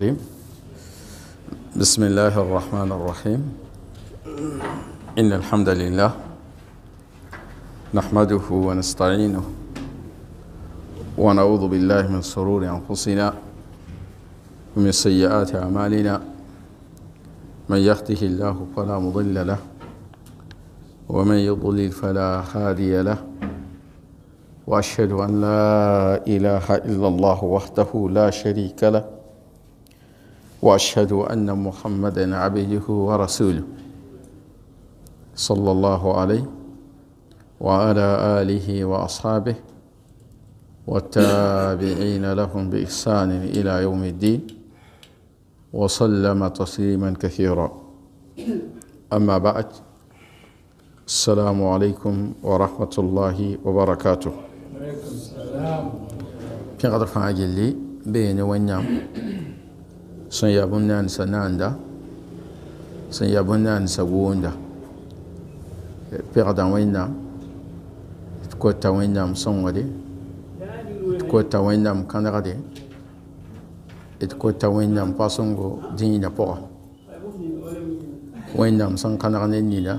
طيب. بسم الله الرحمن الرحيم إن الحمد لله نحمده ونستعينه ونعوذ بالله من سرور أنفسنا ومن سيئات أعمالنا من يهده الله فلا مضل له ومن يضلل فلا هادي له وأشهد أن لا إله إلا الله وحده لا شريك له واشهد ان محمدا عبده ورسوله صلى الله عليه وعلى اله واصحابه والتابعين لهم باحسان الى يوم الدين وسلم تسليما كثيرا اما بعد السلام عليكم ورحمه الله وبركاته وعليكم السلام في غضب عاجل لي بين ونعم sẽn yaa bõmb-naansa naanda sẽn yaa bõmb-naansa goonda pɛgda wẽnnaam tɩ kota wẽnnaam sõngde tɩ kota wẽnnaam kãnegde tɩ kota wẽnnaam pasengo dĩinã pʋga wẽnnaam sẽn kãneg ne nina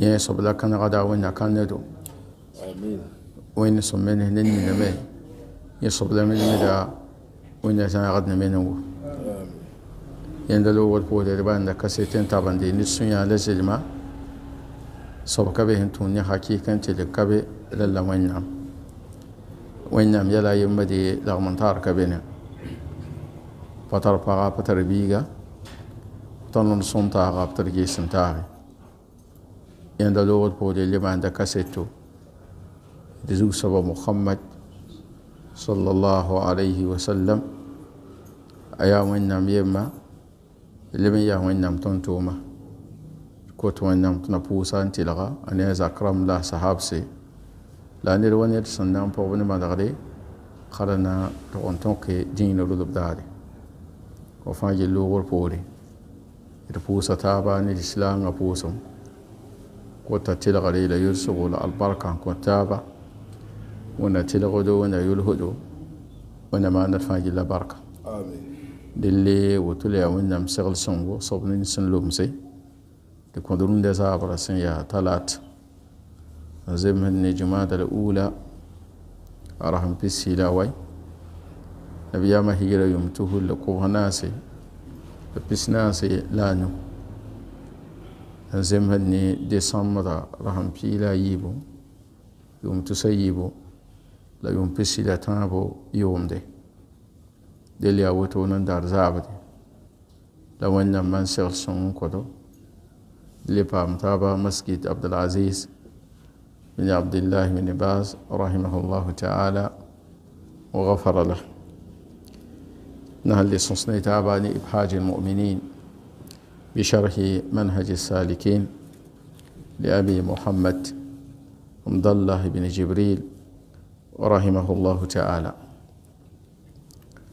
yẽesb la kãnegda wẽnna kã nedo wẽnd sẽn menes ne nina me yẽsb la me lemda wẽnna zãagd ne menengo yẽndalo wod poore d bãnda ka se tẽn tab n dee ned sũ-yã la zelma soab ka be sẽn tũud ne hakɩɩk n tɩlg ka be la la wẽnnaam wẽnnaam yɛla a yembã dee lagm n taar ka bene pa tar paga pa tar biiga tõnd sõn taaga b tɩ d gees n taage yẽnda loogd poore le maanda ka se to d zug soaba mohamad sallallahu alayhi wasallam a yaa wẽnnaam yemma لمن يهو إنم تنتوما كوت وإنم تنبوسا انتلغا أن يزاكرم لا صحاب سي لأن الوان يتسنن بوبن مدغلي خلنا تقن تنكي دين ردب داري وفاج اللوغور بوري يتبوسا تابا نجسلام نبوسم كوتا تلغلي ليرسغول البركة كوتا تابا ونتلغدو ونيلهدو ونما نتفاج اللبركة آمين دلي وطلع وينام سغل سنغو صبنين سنلوم سي تكون درون دي سابرا سن يا تلات زي مهن جماعة الأولى أرحم بي سيلاوي نبيا ما هيرا يمتوه لقوه ناسي بيس ناسي لانو زي مهن دي سامرا رحم بي لا يبو يمتو سيبو لا يمتو سيلا تنبو يوم دي دليا وتونن دار زابتي لو ان من شغل سون كدو دلي فام تابا مسجد عبد العزيز بن عبد الله بن باز رحمه الله تعالى وغفر له نهل لصنصني تابا لإبحاج المؤمنين بشرح منهج السالكين لأبي محمد مضله بن جبريل ورحمه الله تعالى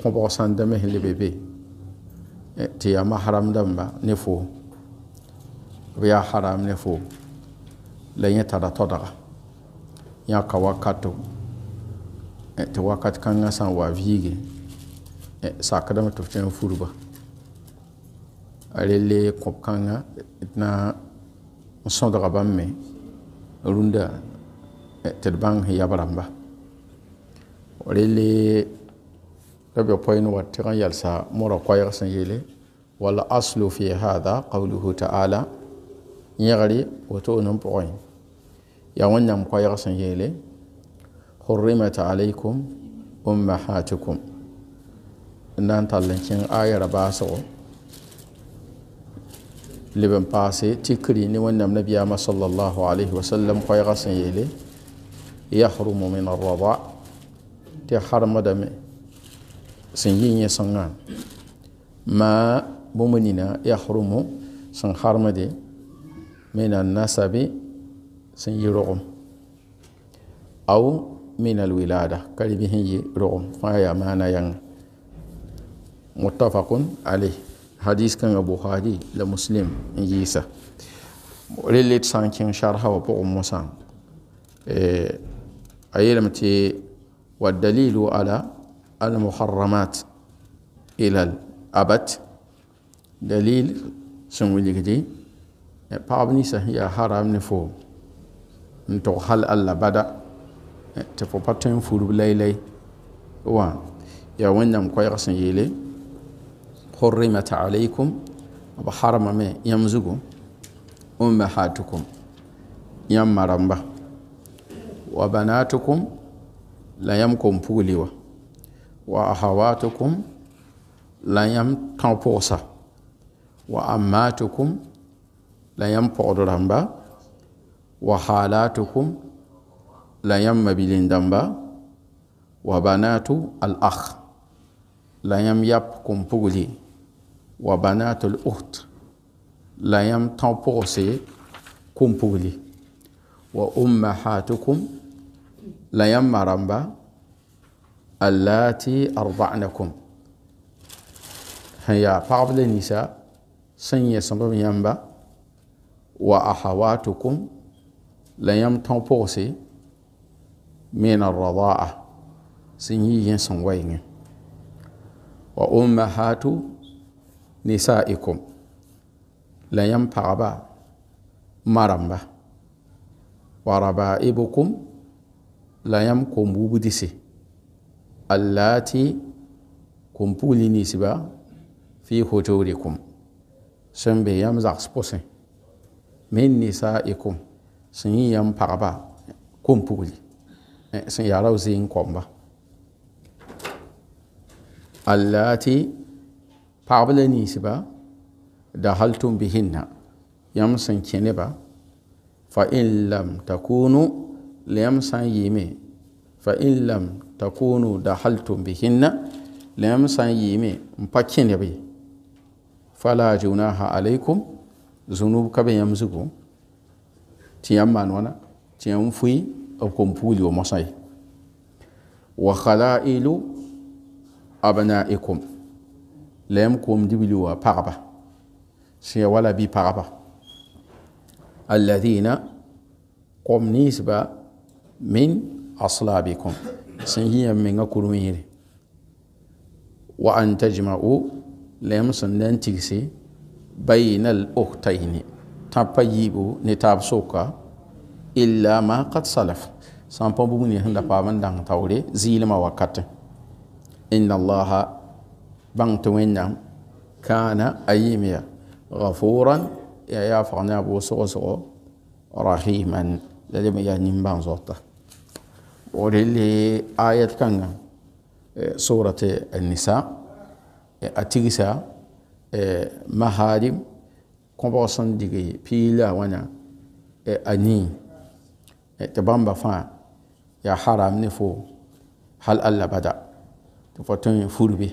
tõbg sãn e, da mesle be be tɩ yaa mahram dãmba ne foo b yaa haram ne foo la yẽ tara tɔdga yãka ka wakato e, tɩ wakat kãngã sãn wa viige sakdame tɩ b tõe n furba relle kõb kãngã na n sõdga bãmb me rũndã e, tɩ d bãng yab rãmba relle ربي بوين واتغان يلسا مورا قوي غسن يلي ولا أصل في هذا قوله تعالى يغري وتو نمبوين يا ونم قوي غسن يلي حرمت عليكم أمهاتكم نان تلنشين آية رباسو لبن باسي تكري ني ونم نبي ما صلى الله عليه وسلم قوي غسن يلي يحرم من الرضاع تحرم دمي سنجينا سنجينا ما بومنينا يحرمو سنجينا سنجينا من الناس سنجينا سنجيرغم أو من الولادة كلمه هي رغم فهي مانا ين متفق عليه حديث كان أبو خادي لمسلم يسا ليلت سنجينا شرحه وبو مسان إيه أيلمتي والدليل على المحرمات إلى الأبد دليل سنولي paɣaba ninsã sẽn yaa haram ne fo n tog hal alla bada tɩ fo pa tõe n furb laylay wã yaa wẽnnaam koɛɛg sẽn yeele hurrimat alaykum b harmame yãmb zugu ummahatukum yãmb maramba wa banatukum la yãmb kom pugli wa وأهواتكم لن يمتنفوسا وأماتكم لا يمبعد رمبا وحالاتكم لن يمبلين دمبا وبنات الأخ لن يمبكم بغلي وبنات الأخت لن يمتنفوسي كم بغلي وأمهاتكم لا يمبرمبا رمبا اللاتي أرضعنكم هيا بعض النساء سنية سبب ينبا وأحواتكم ليم تنبوسي من الرضاعة سنية ينسن وين وأمهات نسائكم ليم بعبا مرمبا وربائبكم لن يمكم بودسي اللاتي كمبولي نسبة في هجوركم سنبي يمزق سبوسي من نسائكم سنين يمبغبا كمبولي سن يارو زين كومبا اللاتي پاغبلا نسبة دخلتم بهن يمسن كنبا فإن لم تكونوا ليمسن يمي فإن لم تكونوا دخلتم بهن لم سنيمي مباكين يبي فلا جناها عليكم زنوب كبه يمزقو تيام مانوانا تيام فوي أو كمبولي ومصاي وخلائلو أبنائكم لم كوم دبلوا بغبا سيوالا بي بغبا الذين قم نيسبا من أصلابكم sẽn yɩ yãmb menga kur wẽere wa an tajma'u lem sẽn da n tigse bayina al ukhtaini tã pa yiibu ne taab soka illa ma qad salaf sãn pa bũmb ne sẽn da paam n dãng taoore zɩɩlmã wakate inna allaha bãng tɩ wẽnnaam kaana a yɩm ya gafuran yaa yaa fag ne a bʋʋsg-sg rahiman la lem yaa nimbãng zota وللي آية كان آه، سورة النساء آه، أتيسا آه، مهارم كومبوسون ديجي بيلا وانا أني تبان بفا يا حرام نفو هل ألا بدأ تفتن فربي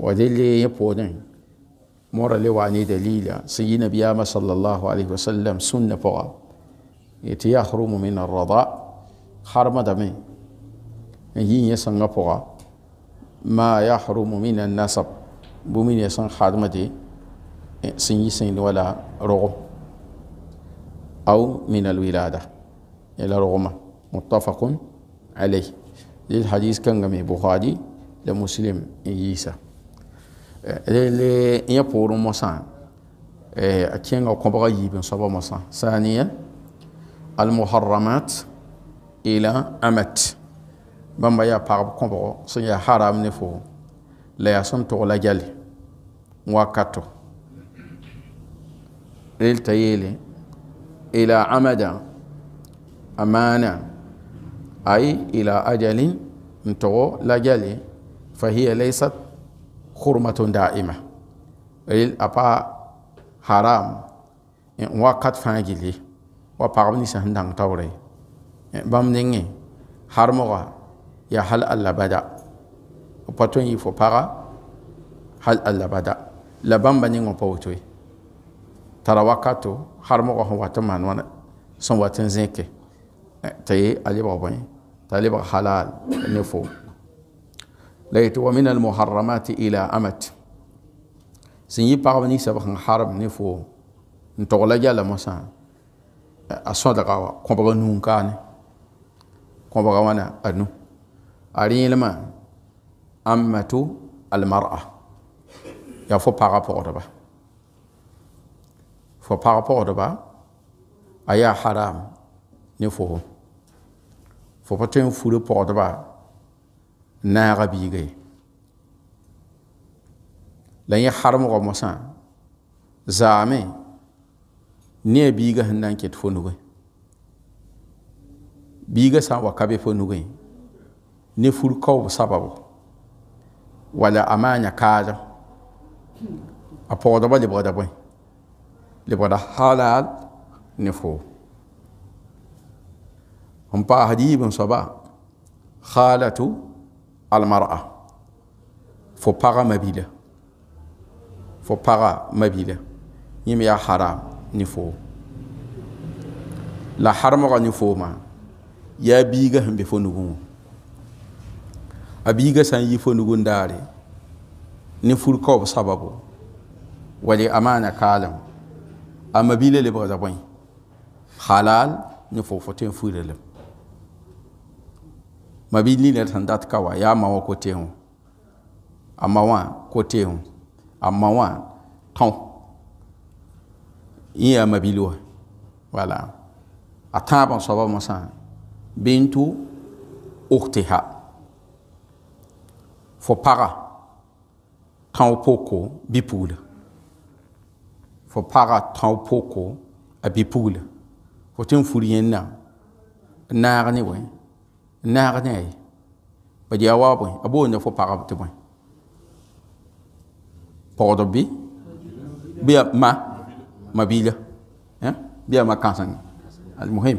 ودلي يبودن مورا لواني دليلا سيدنا بياما صلى الله عليه وسلم سنة فوق يتيحرم من الرضاء حرم دمي يين يسنغ فوغا ما يحرم من النسب بومين يسنغ حرم دي سن يسن ولا رغم أو من الولادة إلى رغم متفق عليه للحديث كان غمي بخاري لمسلم يسا للي يقول مصان إيه، أكين أو كبغي بن صبا مصان ثانيا المحرمات ila amat bamba ya pagb kõbgo sẽn yaa haram ne fo la yaa sẽn tog la gale wakato rel t'a yeele ila amada amana ay ila ajalin n togo la gale fa hiya laysat hurmatun da'ima rel a pa haram n wakat fãa gilli wa pagb ninsã sẽn dãng taoore bãmb har moga ya hal alla bada pa tõe fo paga hal alla bada la bãmba nengẽ wã pa woto ye tara wakato harmga sẽn wat n wãna son watin zinke tay ali ba bani bõe halal ne fo la wa min muharramat ila amat sin yi para ninsab sabah haram ne fo la mosan a sõdga ko ba nuun kõbga wãna a nu a rẽelmã ammatu almar'a yaa fo pagã pʋgdba fo pagã pʋgdba a yaa haram ne fo fo pa tõe n fur pʋgdba n naaga biiga ye la yẽ haremgã mosã zaame ne a biiga sẽn na n ket fo nuge بيجا سان وكابي فو نوغي نفول كو سبابو ولا أمانيا كاجا أبو دبا لبو دبا لبو دبا حالال نفو هم با حديب صبا خالتو المرأة فو para مبيلة فو para مبيلة يميا حرام نفو لا حرم نفو ما ya biiga sẽn be fo nugu wã a biiga sã n yi fo nugu n daare ne fur kaoob sababo wale amaana kaalem a mabila lebgda bõe halal ne fo fo tõe n fura lem mabil nina sẽn dat ka wa yaa ma wã koteẽ wã a ma wã koteẽ wã a ma wã tõo yẽ yaa mabil wa wala a tãabã soabã mosã bintu uktiha fo paga tõog poko bipuula fo paga tõog poko a bipuula fo tɩ n fur yẽnna n naagne ne wẽ n naag ne a ye bõe a boonda fo paga tɩ bõe podo bi bi ma mabila biila eh? bi ma ma al almuhim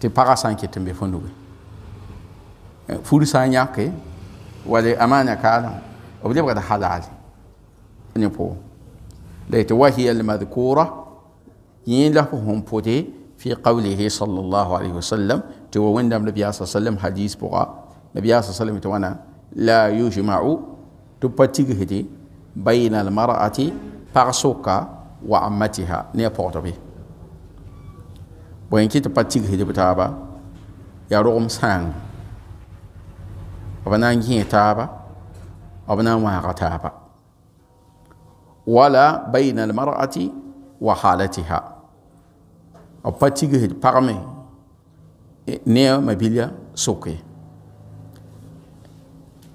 te pagã sã n ket n be fo nuge fur sã n yãke wall amaana kaalã b lebgd halaale ne po le te wahi al madhkura yin la fo sẽn pʋte fi qawlihi sallallahu alaihi alayhi wasallam tɩ wa wẽnnaam nabia sa sallam hadis pʋga nabi sa sallam tɩ wãna la yujmau tɩ pa hiti bayna al mar'ati parsoka wa ammatiha ne a pʋgdb ye bõe kɩ tɩ pa tigsd b taaba yaa rogem sãang b na n gẽe taaba b na n wãaga taaba wala baina almar'ati wa halatiha b pa tigsd pagme ne mabilya soke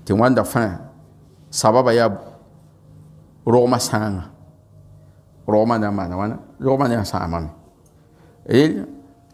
tɩ wãnda fãa sababa yaa rogmã sãanga rogmã na n maana wãna rogmã ne a sãamame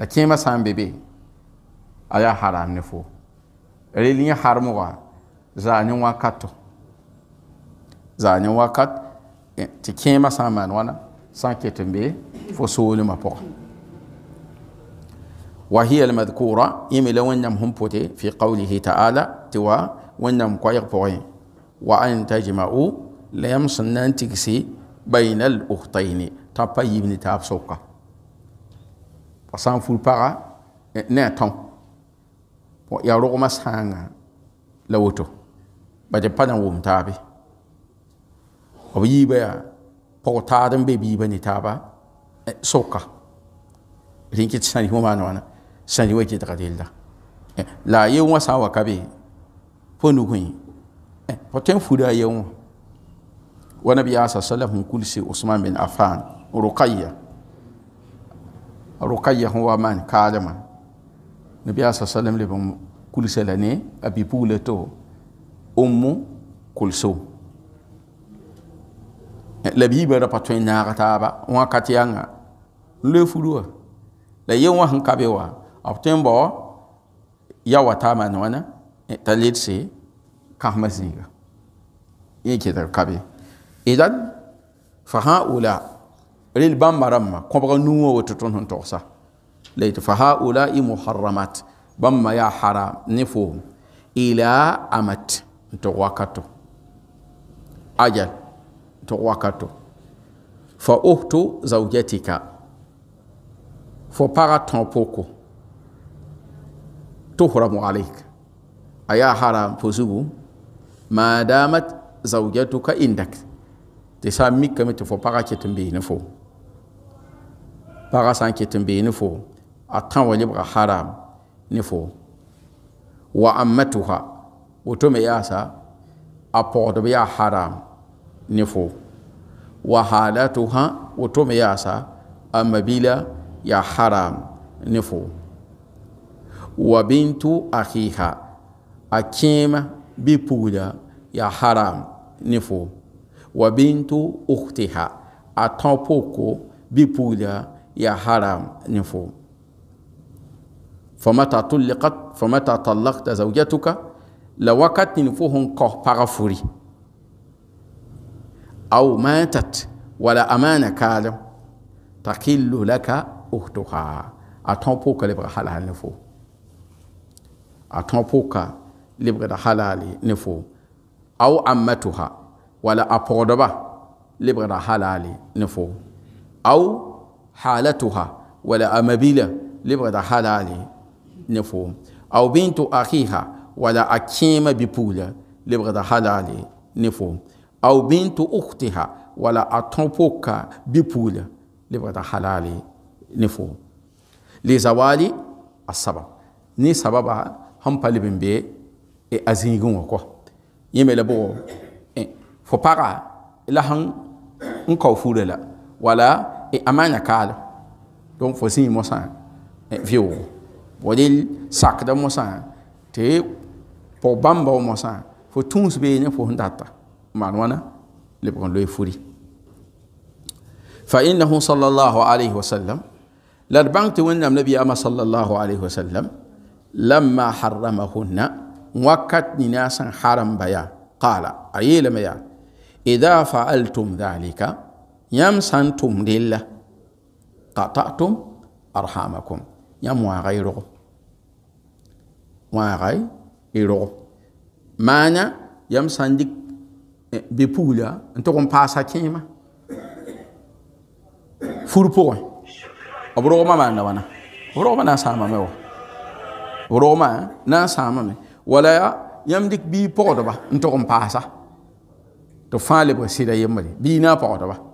la kẽemã sã n be be a yaa haram ne fo rel yẽ harmgã zaa ne wãkato zaa ne wakat tɩ kẽemã sã n maan wãna sã n ket n be fo soolmã pʋgã وهي المذكورة يمي لونم هم بوتي في قوله تعالى توا ونم كويق بوين وأن تجمعوا لم سنان تكسي بين الأختين تبا يبني تاب سوكا pa sã n fur paga ne a tõng yaa rogmã sãanga la woto ba tɩ pa na n wʋm taabe b yiibã yaa pʋg taad n be b yiibã ne taaba soka rẽn kɩ tɩ sãn yɩ wãmaana wãna sãn yɩ wa kɩ tɩga delda la a yeoog wã sã n wa ka be fo nugẽ fo tõe n fuda a yeoog wã wa nabiyaa sa salam n kulsi usman bin afan rukaya ruqayya hu wa man kalama nabi sallallahu alaihi wasallam le kulse la ne abi pule to ummu kulso la bi ba pa twen na kata ba wa katiyanga le fuduwa la yen wa hanka be ya wata man wana talitse kahmazinga yake da kabe idan fa haula rel bãmba rãmbã kõbga nuwã woto tõnd sẽn togsa la yetɩ fa haulai muharramat bãmba yaa haram ne foom ila amat n tog wakato ajal n tog wakato fa ohtu zaujatika fo paga tõ poko tuhramu alayk a yaa haram fo zugu ma damat zaujatuka indak tɩ sã n mikame tɩ fo paga ket n beene foom pagã sã n ket n fo a tã wa lebga haram ne fo wa ammatuha woto me yaasa a pɔgdb yaa haram ni fo wa halatuha woto me yaasa a mabila yaa haram ne fo wa bintu akhiha a kẽema bɩ pugda yaa haram ne fo wa bintu ukhtiha a tõog pʋg ko bɩ pugda يا حرام نفو فمتى طلقت فمتى طلقت زوجتك لوقت نفوهن كه بغفوري أو ماتت ولا أمانة كالم تقل لك أختها أتنبوك لبغى حلال نفو أتنبوك لبغى حلال نفو أو أمتها ولا أبغضبه لبغى حلال نفو أو حالتها ولا أمبيلة لبغد حلالي نفهم أو بنت أخيها ولا أكيمة ببولة لبغد حلالي نفهم أو بنت أختها ولا أتنبوكا ببولة لبغد حلالي نفهم لزوالي السبب ني سببا هم بالبن بي أزيغون وكو azingin بو ko yeme le bo e fo para amanya kala donc fo sin mosa vio wadil sak da mosa te po bamba mosa fo tuns be ne fo ndata man le bon le furi fa innahu sallallahu alaihi wasallam la bank te wonna nabi ama sallallahu alaihi wasallam lamma harramahunna wakat ni nasan haram baya qala ayela maya idha fa'altum dhalika yãmb sã n tʋm rella tatatum arhamakum yãmb wãaga y rʋgo wãaga y rʋgo maanya yãmb sã n dɩk be pugla n tʋg n paasa kẽema fur pʋgẽ b rʋgmã maanda wãna b rʋgmã na n sãamame wa b rʋgmã na n sãamame wala yãmb dɩk bii pʋgdba n tʋg n paasa tɩ b fãa lebg sɩda yembre bii na a pʋgdba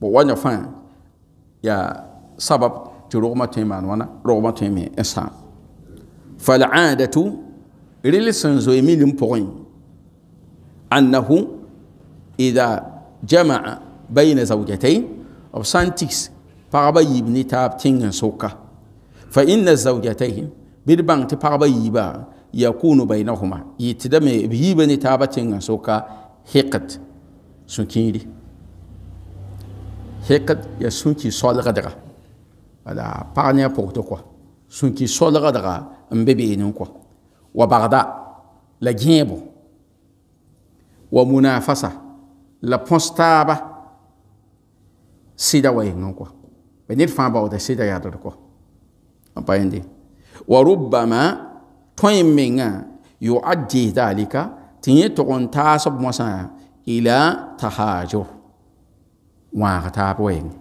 bo wanya fa ya sabab ti rogma te man wana rogma te me insan fal aadatu ril san zo mi lim poin annahu idha jamaa bayna zawjatayn of santix pagba yibni tab tingen soka fa inna zawjatayn bil bang ti pagba yiba yakunu bainahuma yitidame biyibani taba tingen soka hiqat sunkiri heket ya sũn kɩ soalgdga wala pag ne a pʋgd kɔa sũn kɩ soalgdga n be beene n kɔ wa bagda la gẽebo wa munafasa la põs taaba sɩda wa yĩng n kɔ ba ned fãa baoodã sɩda yaadr kɔ n pa yẽnde wa rubama tõe n mengã yuaddi dhalika tɩ yẽ tog n taasb mosã ila tahajur wãag taab wɛɛngẽ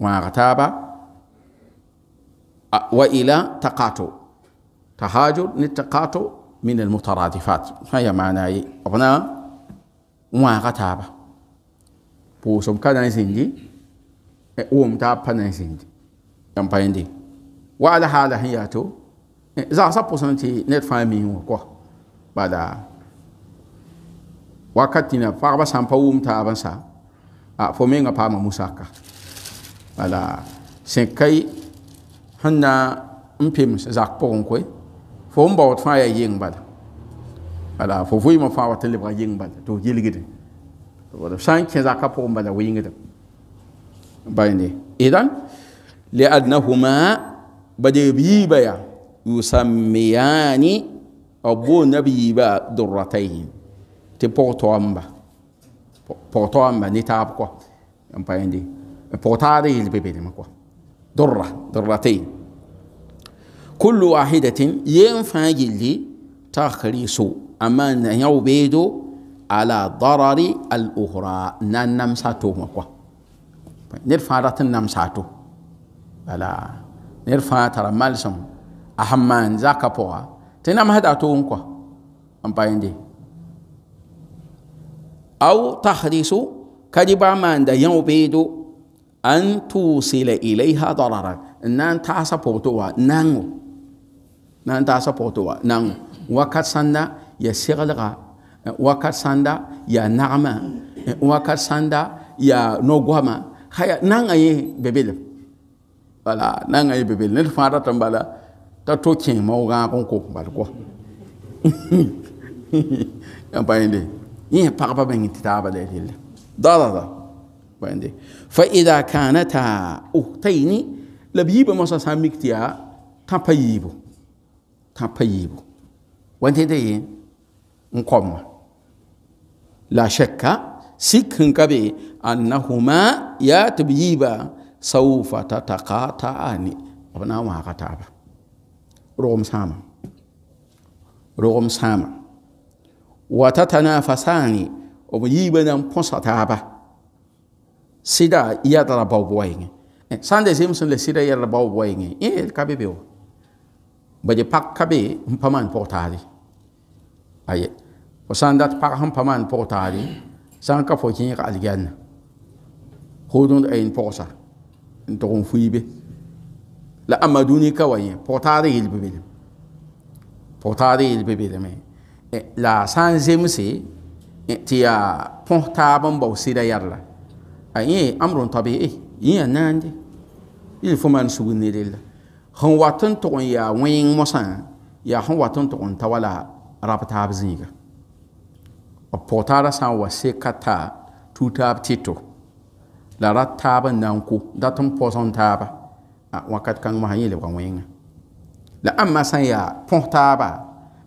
wãag taaba wa ila taqato tahajud ne taqato min almutaradifat sã ya maana ye b na wãaga taaba pʋʋsb ka na n zĩndi wʋm taab pa na n zĩndi yãm pa yẽnde wala haala sẽn yaa to zagsã pʋsẽn tɩ ned fãa miis wã kɔa bala wakatɩ na pagba sã n pa wʋm taab n sa a fo menga paama musaka wala sẽn kai sẽn na n pims zak pʋgẽ koe fo n baood fãa yaa yeng bala wala fo vɩɩmã fãa wa tɩ lebga yeng bala tɩ f yilgdẽ sã n kẽ zakã pʋgẽ bala wɩɩngdem bayne idan liannahuma badeeb yiiba yaa yusammiyani a boon nab yiiba durratayhim tɩ pʋg toamba pɔgɔtɔ ma ni taab kɔ n pa yɛndi pɔgɔtaare yeli bebe ne ma kɔ durra durratain kullu wahidatin yen fãa yelli takhrisu amma na yãw beedo ala darari al uhra na namsa tʋʋmã kɔ ned fãa rat n namsa to ala ned fãa tara malsem a sẽn maan zakã pʋga tɩ namsda a pa yẽnde أو تحدث كذب من يبيد أن توصل إليها ضررا نان تاسا بوتوا نانو نان تاسا بوتوا نانو وقت سندا يسيغلغا وقت سندا يا نعمة وقت سندا يا نوغوما نعم. خيا نان أي ببيل بلا نان أي ببيل نتفارة تنبالا تتوكين موغا كنكوك بالكو يا بايندي يه بقى بين تتابع ليل ضرر وعندي فإذا كانتا أختين لبيب مصر سامكتيا تبيبو تبيبو وانت دي نقوم لا شك سكن كبي أنهما يا تبيبا سوف تتقاطعان أبنا ما قطعبا رغم سامة رغم سامة وتتنافسان وبيبنا بوسا تابا سيدا يدرى بوبوين ساندي سيمسون لسيدا يدرى بوبوين إيه كابي بيو بدي پاك كابي مپمان بوتاري أيه دات پاك هم مبامان بوتاري سانكا فوكين الجنة خودون أين بوسا انتقون فوي بي لأما دوني كوين بوتاري يلبي بيلم بوتاري يلبي بيلم la san n zemse eh, ya yaa põs taab n bao sɩda yɛrla a yẽ eh, amr n tab eh, ye yẽ yaa naande fo man su ne de la hon watun to on ya wen mosan ya hon watun to on tawala ta wala rab taab zĩiga b wa se ta tuta taab tɩto la rat taab n na n ko dat n pʋsẽn taaba wakat kãng masã yẽ lebga wẽnga la amma san ya yaa põs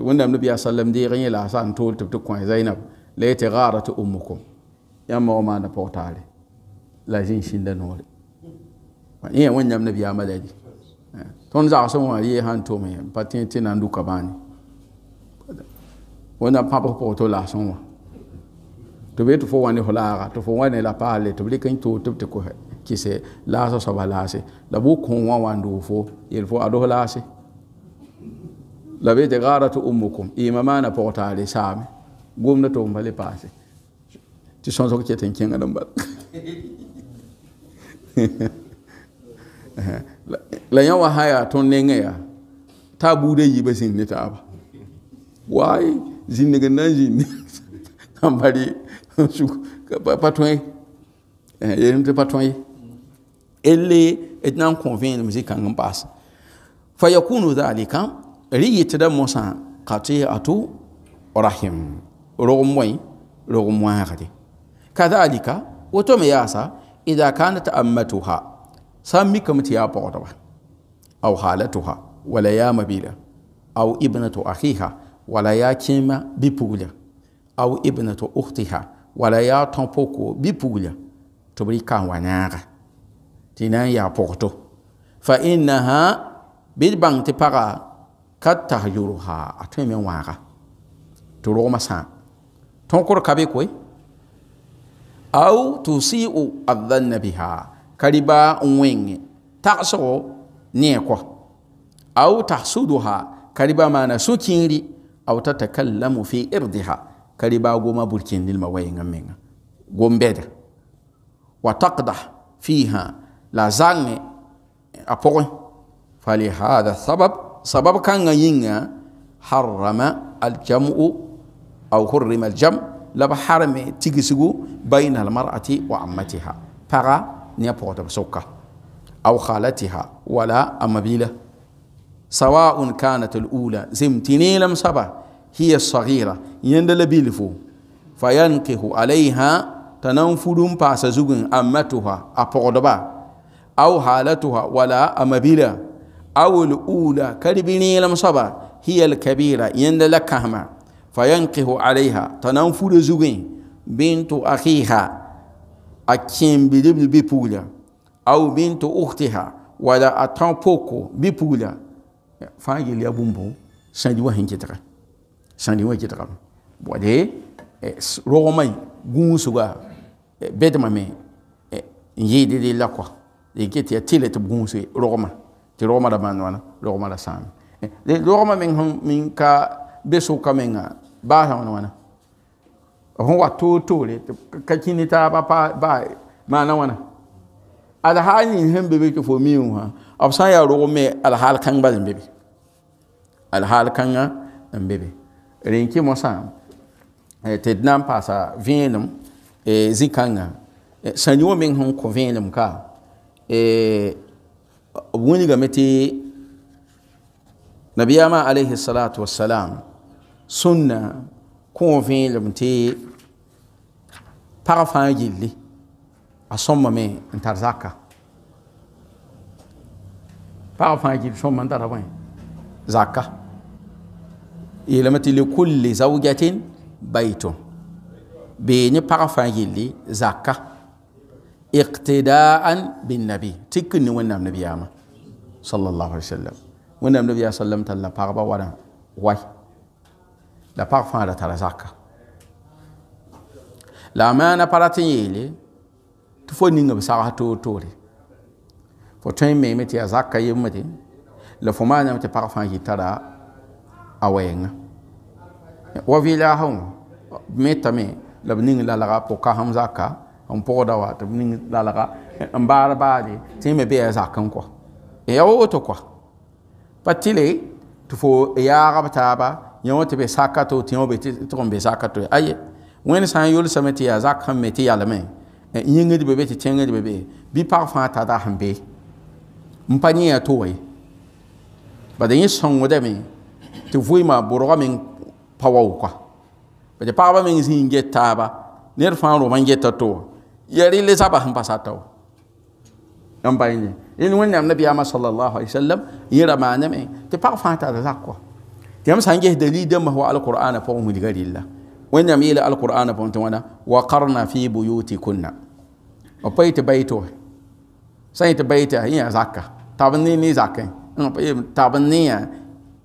to wanda nabi sallam de ran yala sa an tol tabtu kwa zainab la yata gharatu ummukum ya ma ma na portale la jin shin da nole wa ni wanda nabi ya madadi ton za san wa yi han to mai patin tin an duka bani wanda papa porto la san wa to be to fo wani hulara to fo wani la pale to blikin to tabtu ko kise la sa sabalase la bu kun wa wando fo il fo adu lase. la be jagaratu ummukum ima mana portale same gumna tu umbali pasi ti sonso ko ceten kenga dam bal la yawa haya ton nenga ya ta bude yi ba sin ni ta ba wai zinne ga eh, nan zinne ambali bari su patoy eh yerim te patoy elle et nan convient musique en passe fa yakunu dhalika ri yitida mosa kati atu rahim rogo moy rogo moy khadi kadhalika wotome yasa idha kanat ammatuha sammi kamti او حالتها ولا يا مبيلا او ابنه اخيها ولا يا كيما بيبوغلا او ابنه اختها ولا يا تنبوكو بيبوغلا تبري كان وانا تينا يا بورتو فانها بيبان تي katta tahjuruha a tõe me wãaga tɩ rogmã sã tõkr ka be koe aw tusiu adanna biha ka riba n wẽnge tagsgo ne a aw tahsuduha ka riba maana sũ-kĩiri aw tatakallamu fi irdiha kaliba goma burkĩn nilmã wɛɛngã menga gom wa taqda fiha la zanne a fali falihada sabab سبب كان ينغا حرم الجمع أو حرم الجمع لب حرم تيجسغو بين المرأة وعمتها بغا نيبوت بسوكا أو خالتها ولا أمبيلة سواء كانت الأولى زمتني لم سبا هي الصغيرة يندل بيلفو فينكه عليها تنفذون باس أمتها أبغضبا أو حالتها ولا أمبيلة أو الأولى كربيني لم صبا هي الكبيرة يند لكهما فينقه عليها تنفر زوجين بنت أخيها أكين بدبل ببولا أو بنت أختها ولا أتان بوكو ببولا فاجل يا بومبو سندي وهن كترا سندي وهن كترا بودي رومي غونسوغا بدمامي يدي لاكوا يجي تيتيلت بغونسي رومي tɩ rogmã ra bãnd wãna rogmã ra sãame eh, rogmã meng min ka be sʋka menga baasã wãna wãna fõn wa toor toore tɩ ka kĩ ne taaba baa maana wãna alhaal nin sẽn be be tɩ fo miu wã b sã n yaa rog me alhaal kãng bala n be be alhaal kãngã n be be rẽn kɩ mosã eh, tɩ d na n paasa vẽenem eh, zĩ-kãngã sãn yõ meng sẽn kõ vẽenem ka ويني غمتي نبياما عليه الصلاة والسلام سنة كوفين لمتي طرفان جيلي أصمم من انترزاكا طرفان جيلي صمم من طرفان زاكا يلمتي لكل زوجة بيت بيني طرفان جيلي زاكا اقتداء بالنبي تكن وين النبي عام صلى الله عليه وسلم وين النبي صلى الله عليه وسلم تلا باربا ورا واي لا بار فانا تلا زكا لا ما انا باراتين يلي تفوني نغ بساها تو توري تين ميمتي زكا يمتي la fo maana te par fan yitara awenga wa vila hon metame la ning la لا po ka hamzaka n pʋgda wa tɩ b ning lalga n baar baare tɩ yẽ me be a zak n kɔ n ya woto kɔ pa tɩle tɩ fo yaagb taaba yẽ wo tɩ be saka to tɩ yẽ be tɩg n be saka to aye wẽnd sã n yʋlsame tɩ yaa zak sẽn me tɩ yalme yĩngd be be tɩ tẽngd be be bipag fãa tada sẽn be n pa yẽ yaa to wa ye bad yẽ sõngdame tɩ vɩɩmã bʋrga meng pa wao kɔa bd pagba meng zĩig get ba, ned fãa rom n geta to wã yari le zaba han pasataw yan bayni in wannan nabi amma sallallahu alaihi wasallam yira ma ne me te pa fanta da zakwa te am sange dalil da mahwa alqur'ana fa mu digari la wannan mi la alqur'ana fa wana wa qarna fi buyutikunna o payte bayto sai te bayta yin zakka tabni ni zakka tabni ya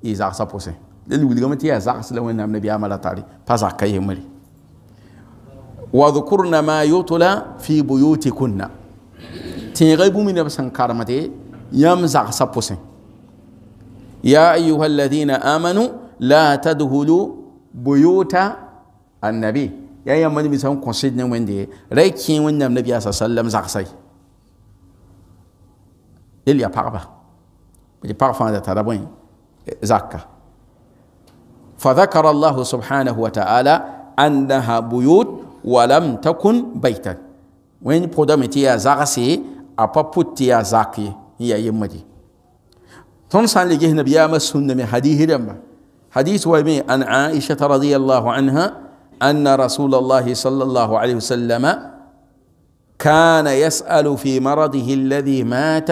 izak sapose dalil digam te ya zakka la wannan nabi amma la tari pa zakka yemri واذكرن ما يطلى في بيوتكن تيغيبو من بسن كارمتي يمزع سبوسن يا أيها الذين آمنوا لا تدخلوا بيوت النبي يا يا من بيسون كونسيدنا ويندي ريكين وين النبي صلى الله عليه وسلم زغسي il y a parba mais parfois zakka فذكر الله سبحانه وتعالى أنها بيوت ولم تكن بيتا وين قدام يا زغسي أبا بوتي يا زاكي هي يمدي ثم تنسان لجه نبيا ما السنة من حديث لما حديث ومي أن عائشة رضي الله عنها أن رسول الله صلى الله عليه وسلم كان يسأل في مرضه الذي مات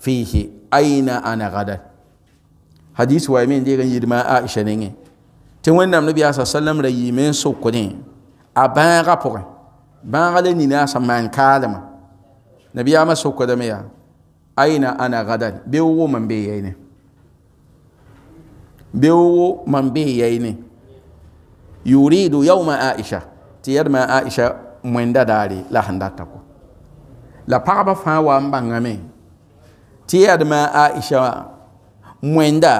فيه أين أنا غدا حديث ومين دي غير ما عائشة نيني تنوين نبي صلى الله عليه وسلم ريمين سوكنين a bãaga pʋgẽ bãaga la nina sẽn maan kaalema nabiyaamã sokdame yaa aina ana gadan bee wo mam bee yɛɩne bee wo mam bee yɛɩne yuridu yauma aisha tɩ yadma aisha mõenda daare la sẽn data kɔ la pagba fãa wa n bãngame tɩ yadma aisha mwenda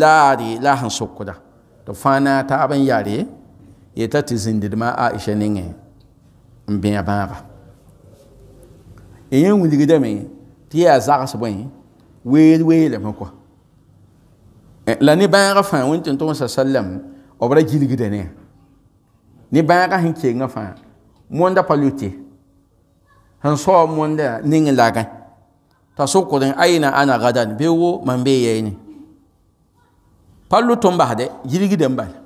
laare la sẽn sokda tɩ fãa na taab n yare yeta ti zindidima aisha niŋe n bĩa bãaba y yẽ wilgdame tɩ yaa zags bõe weel weelame kɔ e, la ne bãagã fãa wẽntɩn tʋg sa sallam b ra gilgda ne ne bãagã sẽn kengã fãa mõnda pa lute sẽn soab mõnda ning lagẽ t'a sʋkd aina ana gadan be wo mam bee yɛɛ ne pa lʋtɩ n basdɛ gilgda n bala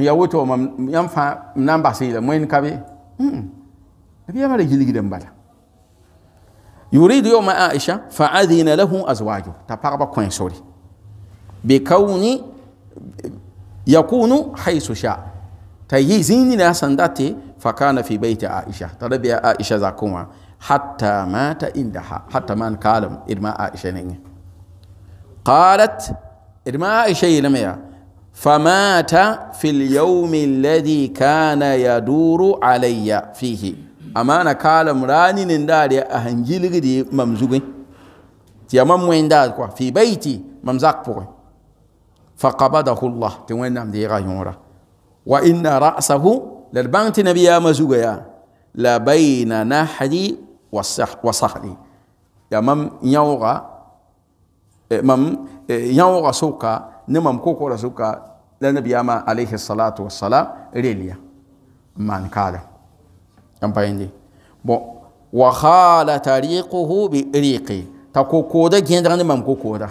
ya woto mam yam fa nan ba sai la moyin kabe hmm nabi ya mara giligi dan bala yuridu yawma aisha fa adhina lahu azwaju ta parba kon sori bi kauni yakunu haythu sha ta yi zini na sandate fa kana fi baiti aisha ta rabi aisha zakuma hatta mata indaha hatta man kalam irma aisha ne qalat irma aisha yilma ya فمات في اليوم الذي كان يدور علي فيه أما أنا كالم راني ننداري اهنجيل غدي ممزوغي تيا مموين دار في بيتي ممزاق بوغي فقبضه الله تين نام دي نعم غيورا وإن رأسه للبانت نبي يا مزوغيا لبين نحري وصحري يا مم يوغا مم يوغا سوكا نمم كوكورا سوكا لنبي أما عليه الصلاة والسلام ريليا من قال أم بيندي بو وخال طريقه بريقي تكو كودا جندران من كو كودا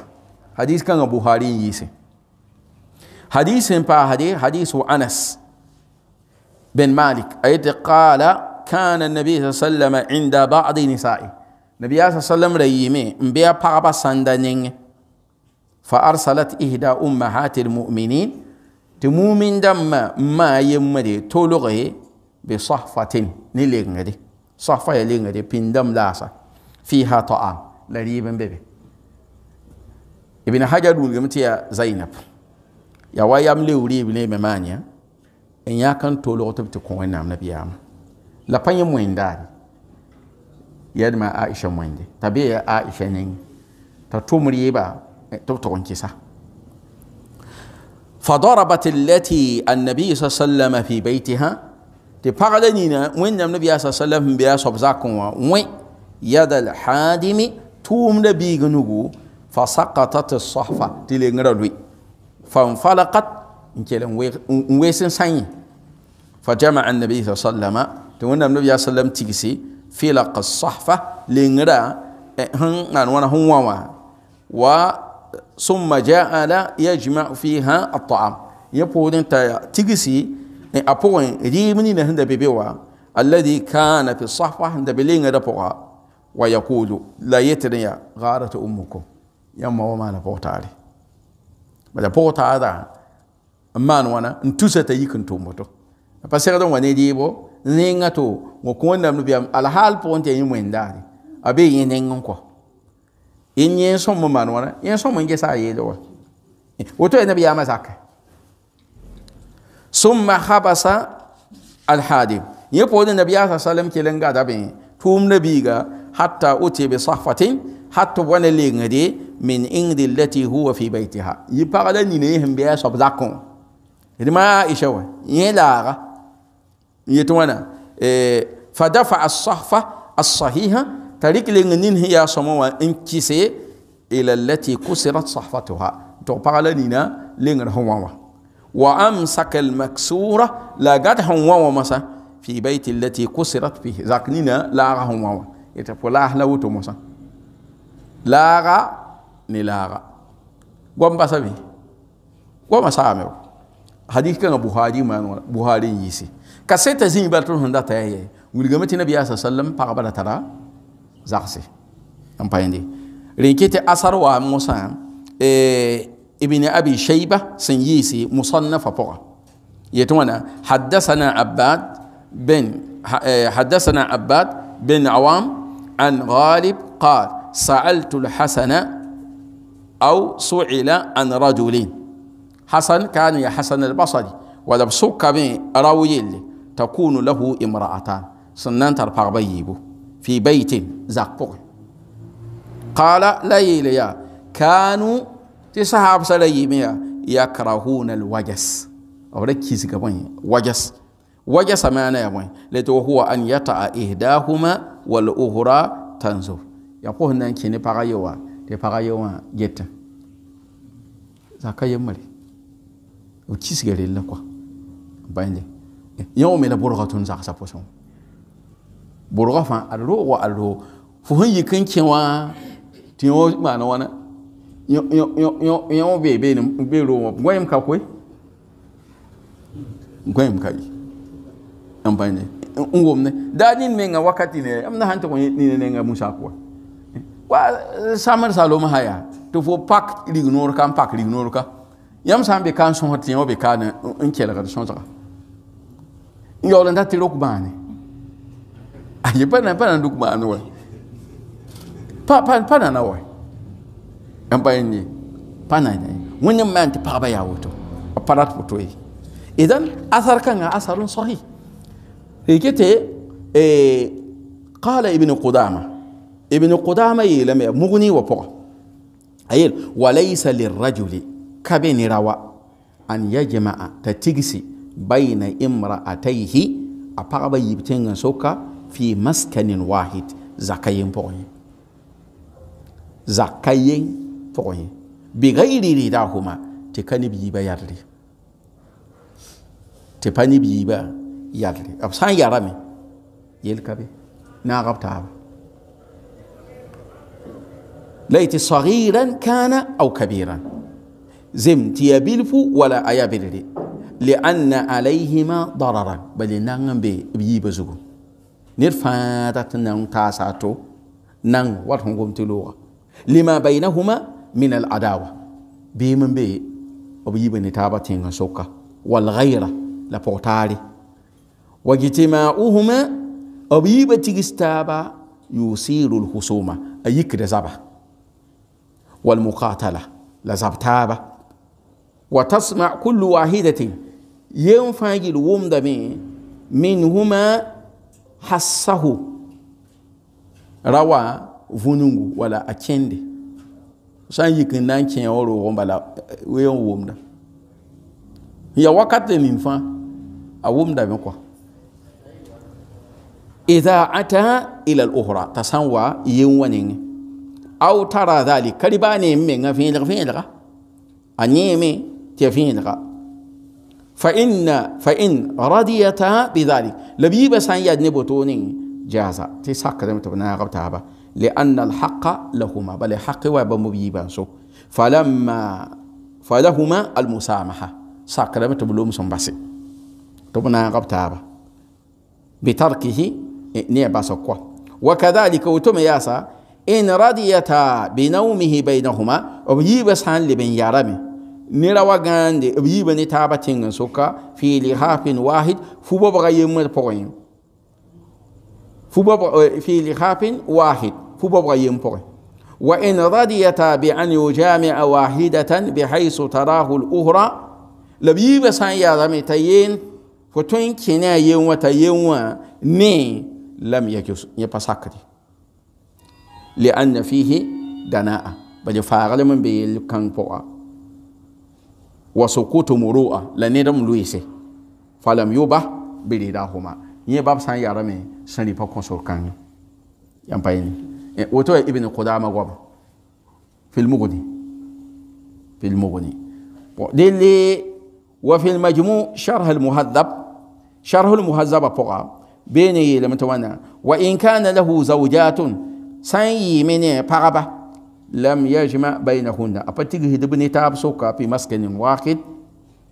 حديث كان أبو هاري يسي حديث ان هدي حديث أنس بن مالك أيت قال كان النبي صلى الله عليه وسلم عند بعض نسائه النبي صلى الله عليه وسلم ريمي مبيا بابا ساندانين فأرسلت إهدى أمهات المؤمنين تمومين دم ما يمدي تولغي بصحفة نلغدي صحفة بين دم لاسا فيها طعام لريبا بيبي ابن حجر ولغمت يا زينب يا ويام لوري ابن ممانيا إن يكن تولغ تبتكون نام نبيام لا بني يد يدما عائشة دي تبي عائشة نين ريبا تبتكون كيسا فضربت التي النبي صلى الله عليه وسلم في بيتها تفعلنينا وين النبي صلى الله عليه وسلم بيا صبزاكم وين يد الحادم توم نبي جنوجو فسقطت الصحفة تلينغرلوي فانفلقت نكلم ويسن ساني فجمع النبي صلى الله عليه وسلم تقول النبي صلى الله عليه وسلم تيجي فلق الصحفة لينغرا هن وانا هو وا ثم لا يجمع فيها الطعام يقول انت تجسي أبوين ريمني نهند ببيوا الذي كان في الصحفة عند بلين ربوا ويقول لا يتنيا غارة أمكم يما وما نبوتاري بدا هذا أمان وانا انتوسة تيكن تومبتو فسيغدون واني ديبو ninga to ngo konda mbiam alhal ponte yimwendari abe yenengon in yin sõm n maan wãna yin sõm n ges a yeele wa woto ya nabiyaamã zakɛ summa habasa alhadim yẽ poorẽ nabiyaa sa salam kell n gada bẽ tʋʋmda biiga hatta utɩ sahfatin hat b wa na lengde min ingdi lati huwa fi baitiha yɩ pagã la nina sẽn bɩa soab zakẽ wã d maa aisha wa yẽ laaga n yet wãna fadafa asahfa asahiha تاريك لينين هي سموا إن كيسي إلى التي كسرت صحفتها تو لنا لين هو وأمسك المكسورة لا قد هو مسا في بيت التي كسرت فيه زاكنينا لا هو يتقول لا أهلا مسا لا غا قم بسبي قم سامي حديث كان بخاري ما بخاري يسي كسيت زين باتون هندا تايه ولغمتنا بيا صلى الله عليه zagse n pa yẽnde rẽn kɩ tɩ asar wa mosã e, ibn abi shayba sẽn yɩɩse musannafa pʋga yetɩ wãna haddasana abad بن حدثنا عباد بن عوام عن غالب قال سألت الحسن أو سئل عن رجل حسن كان يا حسن البصري ولا بسوك بين راوي تكون له امرأتان سنان ترفع بيبو في بيت زقوق قال لا يليا كانوا تسحاب سليميا يكرهون الوجس أو ركيز كمان وجس وجس ما أنا نعمل لتو هو أن يطع إهداهما والأخرى تنزل يقول هنا كني بغيوا تبغيوا جت زكاة يملي وكيس قليل لكوا باين يوم لا برغة تنزل سبوسهم borga fãa ad roog wa ad roog fo sẽn yik n kẽ wã tɩ yõ maana wãna yõ wa bee bee roog wã goem ka koe goem ka ye n pa ne n wʋmne daa nin menga wakati ne m na sãn tɩg nina nenga musak wa wa samr salom sã yaa tɩ fo pak rig noorka n pak rig noorka yãmb sã n be ka n sõs tɩ yã wa be kaan n kelgd sõsga n yaool n da tɩ rok bãane ayi pana pana nduk ma anwa pa pa pa na na wa ampa ni pana ni wani man ta pa ba ya wato aparat wato yi idan asar kan asarun sahi rikete e qala ibn qudama ibn qudama yi lamai muguni wa fuka ayil walaysa lirrajuli kabini rawa an yajma'a tatigsi bayna imra'atayhi a paɣaba yib tẽngã soka في مسكن واحد زكاين بوي زكاين بوي بغير رداهما تكني بيبا يالي تباني بيبا يرلي أبسان يرامي يلكبي ناغب تاب ليت صغيرا كان أو كبيرا زم يبلف ولا أيابلري لأن عليهما ضررا بل نعم بي زغم نرفعت نعم تاساتو نعم واتهم تلوه لما بينهما من الأداوة بيمن بي أبي يبني تابا تينغ سوكا والغيرة لبوتاري وجتماعهما أبي يبتي استابا يصير الخصومة أيك رزابا والمقاتلة لزبتابا وتسمع كل واحدة ينفعل ومدمين منهما hassahu rawa vunungu wala a san yi n nan kin na n kẽa we roog n ya wakate min fa a wʋmdame kwa ida ata ila al-ukhra t'a sã n wa yen wa aw tara dhalik ka rɩ baa neem menga vẽelg vẽelga a yẽeme tɩ ya فإن فإن رضيتا بذلك لبيب بس نبوتوني جازا تي جازا دمت بنا غبتابا لأن الحق لهما بل حق وبمبيبا سو فلما فلهما المسامحة ساق دمت بلوم سنبسي تبنا غبتابا بتركه نعبا سكوا وكذلك وتم ياسا إن رضيتا بنومه بينهما وبيب سان لبن يارمي نراوا غاندي ابي بني تابتين سوكا في لحاف واحد فوبا بغا يمر بوين فوبا في لحاف واحد فوبا بغا يمر وان رضيت بان يجامع واحده بحيث تراه الاخرى لبي بسان يا رميتين فتوين كنا يوم وتيوم ني لم يكس يبسكري لان فيه دناءه بل فاغل من بيل كان بوا وسكوت مروءة لندم لويسي فلم يوبا بلداهما يي باب سان يارمي سان ريبا كان يام باين إيه، وتو ابن قدامه غوب في المغني في المغني دلي وفي المجموع شرح المهذب شرح المهذب فوقا بين لما توانا وان كان له زوجات سان يمني باربا لم يجمع بينهن أبتيك هدبني تاب سوكا في مسكن واحد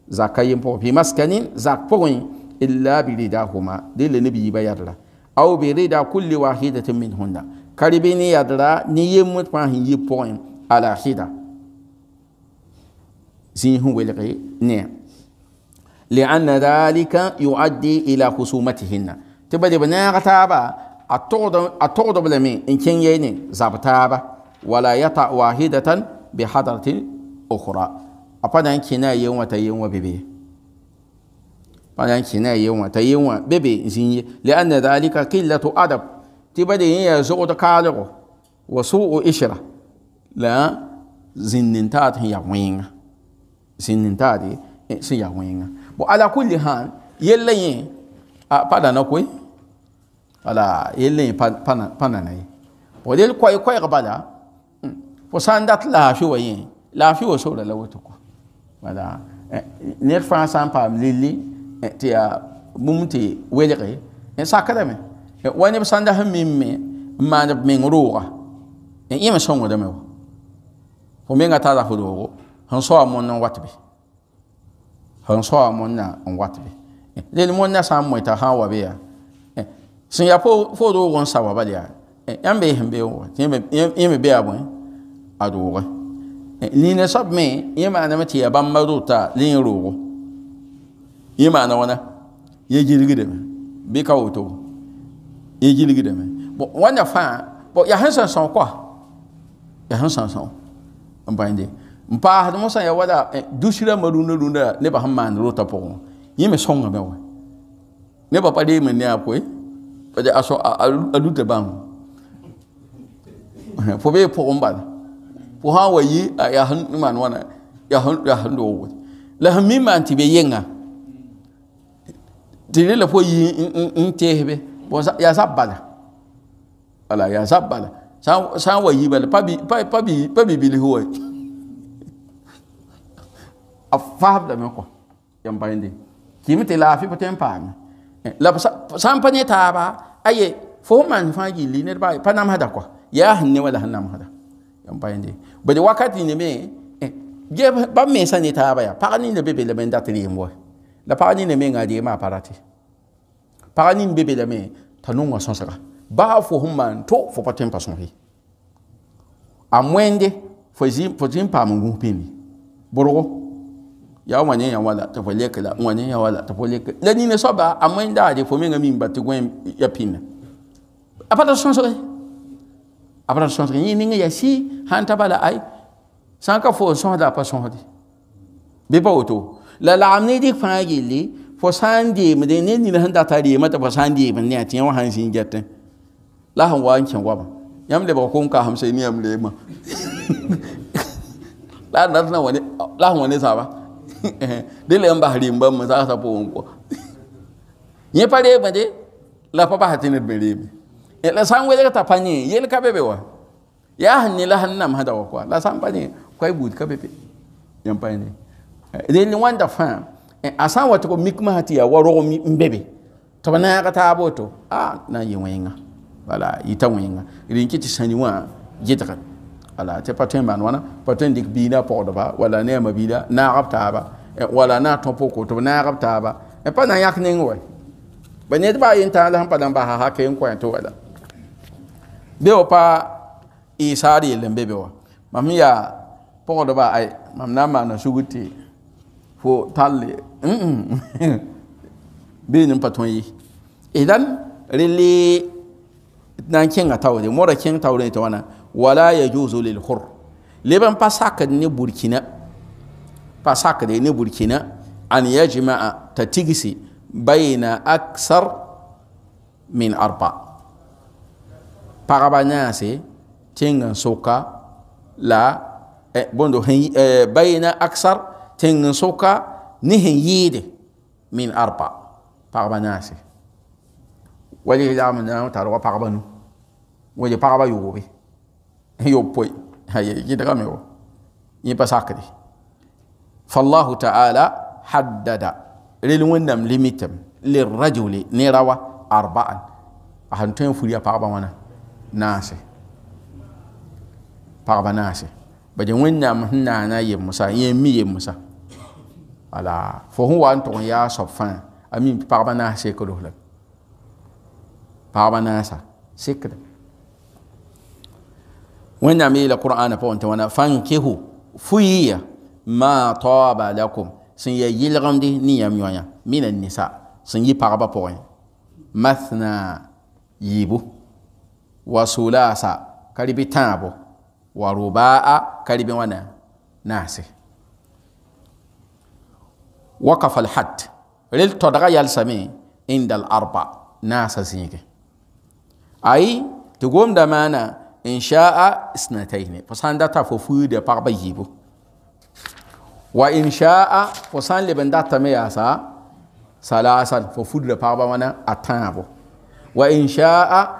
زكا يمبو في مسكن زك بوين إلا برداهما دي لنبي بيرلا أو بردا كل واحدة منهن كاربيني يدرا نيمت هي بوين على خدا زينهم ولغي نعم لأن ذلك يؤدي إلى خصومتهن تبدي بناغ تابا أتغضب لمن إن كان يني زابتابا ولا يطع واحدة بحضرة أخرى أبدا كنا يوم تيوم ببي أبدا كنا يوم تيوم ببي زيني لأن ذلك قلة أدب تبدي هي زود كالغو وسوء إشرة لا زننتات هي وين زننتات هي وين وعلى كل حال يلي أبدا نقول ألا يلي بنا بنا نعي ودل كوي كوي قبلا fo eh, san eh, eh, dat laafi wa yẽ laafɩ wa sobra la wotoku wala ned fãa sã n paam lili tɩ yaa bũmb tɩ welge sakdame wa neb sãn da sẽn mim me n maand b meng rooga n yẽ me sõngdame wa fo menga tara f roogo sẽn soa mõnd n wat be sẽn soa mõnda n wat be rel mõnda sã n moe tɩ sãn wa be ya sẽn ya fo roog n sa wa bal ya yãmb bee sẽn bee wa tɩ yẽ me be a bõe a rooge nina sab me yẽ maaname tɩ ya bãmba rota le yẽ roogo yẽ maana wãna yẽ yilgdame bɩ ka woto yẽ yilgdame wãnda fãa ya sẽn sãn sõg koa ya sẽn sãn sõg n bãende n paasdmo sã ya wala eh, dus rãmbã rũndã rũndã nebã sẽn maan rota pʋgẽ yẽ me sõngame wa nebã pa reeme ne a koe a luta bãmb fo bee pʋgẽ bala puha wayi eh, ya han man wana ya han ya er han do wo la han mi man ti be yenga ti le po yi ntehbe bo ya sabala ala ya sabala sa sa wayi bala pa bi pa bi pa bi bili ho a fahab da me ko yan bayinde kimi te lafi po tempa la san pa ne ta ba aye fo man fa gi li ne ba pa nam hada ko ya hanne wala han nam hada yan bayinde Bè de wakati nè men, eh, gen pa men san etayabaya, pa kanin mbebe lè men dati lè mwen, la pa kanin mbebe mwen gade mwa aparatè, pa kanin mbebe lè men, tanon wansonsaka, ba fuhuman, to fupatèm pasongè, amwende, fuzim pa mwengwupè mi, boro, yawanyen yawala, tefo lek, lè nè soba, amwenda ade fomen gamin batikwen, yapin, apatansonsokè, b n sõsg yẽ ning yaa sɩ sãn ta bala ay sã n ka fo sõsda a pa sõsde bɩ pa woto la lagem ne dɩk fãa gilli fo sã n deemde ne nin sẽn data reema tɩ fo sã n deemd ne a tẽ wã sã n zĩig gɛtẽ la sẽn wa n kẽ goaba yãmb lebg kom-kasemse ne yãmb leema la dat na wa ne la sẽn wa ne saba de la n bas reem bãmb sagsa pʋgẽ kɔ yẽ pa reemde la pa basa tɩ ned me reeme la san welg t'a pa yel ka bebe wa yaa sẽn ne la sẽn nam sãda wa koa la sã n pa yẽ ka be pe yãm pa yẽne rel wãnda fãa a sã n wa tɩ b mikmasã tɩ yaa wa rog n be be tɩ b naaga taab na n yɩ wala yita wẽnga rẽn kɩ tɩ sãni wã gɩdgd wala tɩ pa tõe n maan wãna pa tõe n dɩk biina a pɔgdba wala eh, neama biila naag wala na a tõ poko tɩ b naag b taaba eh, pa na n yãk neng ba ned baa yen tãag la sẽn pa na n basa hake n kõ tɩ wala be o pa isaar yellen be be wa mam ya pɔgdba ay mam na n maana sugu fo talle beene n pa tõe ye idan rele na n kẽnga taoore moda kẽng taoore tɩ wãna wala yajuzu lilhur leb n pa sakd ne burkina pa sakde ne burkina an yajmaa t'a tigsi bayna aksar min arba pagba yãase tẽng n soka la eh, bõndo eh, bayina aksar tẽng n soka ne sẽn yɩɩde min arpa pagba yãase wala yelgame na tar wa pagba nu wala pagba yoobe yob poy yɩdgame wa yẽ pa sakde fallahu taala haddada rel wẽnnaam limitem lirajuli ne rawa arba'an a tõe n furiya pagba wãna naase pagba naase bade wẽnnaam sẽn naana a yemsa yẽ mi yemsa ala fo sẽn wa n tʋg n yaa soab fãa a mi pagba naas sekros la pagba naasa sekda wẽnnaam yeela qur'ana pʋgẽ tɩ wãna fankihu fuyiya ma taaba lakum sẽn yaa yɩlgemd ne yãmb yõyã mina nisa sẽn yɩ pagba pʋgẽ mathna yiibu وثلاثة كالبي تابو ورباء كالبي وانا ناسي وقف الحد ريل تدغا يلسمي عند الأربع ناسا زينك أي تقوم دمانا إن شاء اثنتين فسان داتا ففويدة بقبا يجيبو وإن شاء فسان لبن داتا مياسا ثلاثا ففويدة بقبا وانا أتابو وإن شاء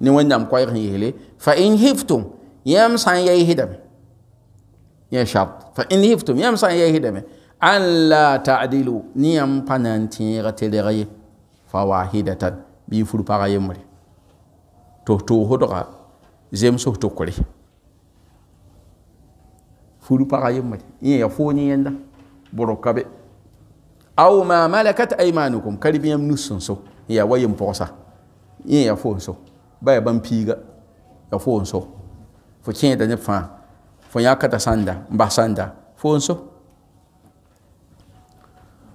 ni wẽnnaam koɛɛg yi yeele fa in hiftum yam san sã n ya shab fa in hiftum yam san n ya an la tadilu ni yam pananti na n tẽega fa wahidatan bi y fur pagã to to f toosdga so to tokore fur pagã yembre ni ya foo ne yẽnda borokabe be aw ma malakat aymanukum karɩb yãmb nus sẽn so n ya wa yem pʋgsa ya foo so ba ban piga ya fo so fo kẽeda ne fãa fo ya kata sãnda n sãnda fo so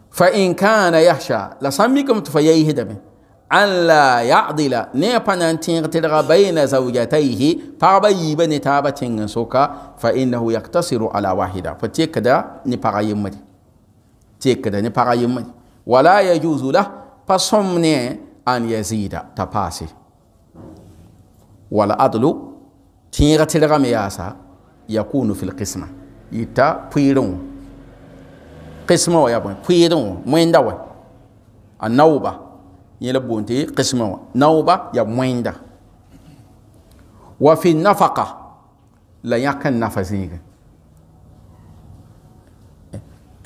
fa in kana yahsha la samikum mikame tɩ fa yaɩsdame an la yadila ne a pa na n tẽeg tɩdga baina zaujatayhi pagba soka fa innahu yaktasiru ala wahida fo ni ne pagã yembde tekda ne pagã yembde wala yajuzu la pa an yazida tapasi. والعدل تيغة تلغم ياسا يكون في القسمة يتا بيرون قسمة ويا بوين بيرون موين دوا النوبة يلبون تي قسمة نوبة يا موين دا وفي النفقة لا يكن نفزيغ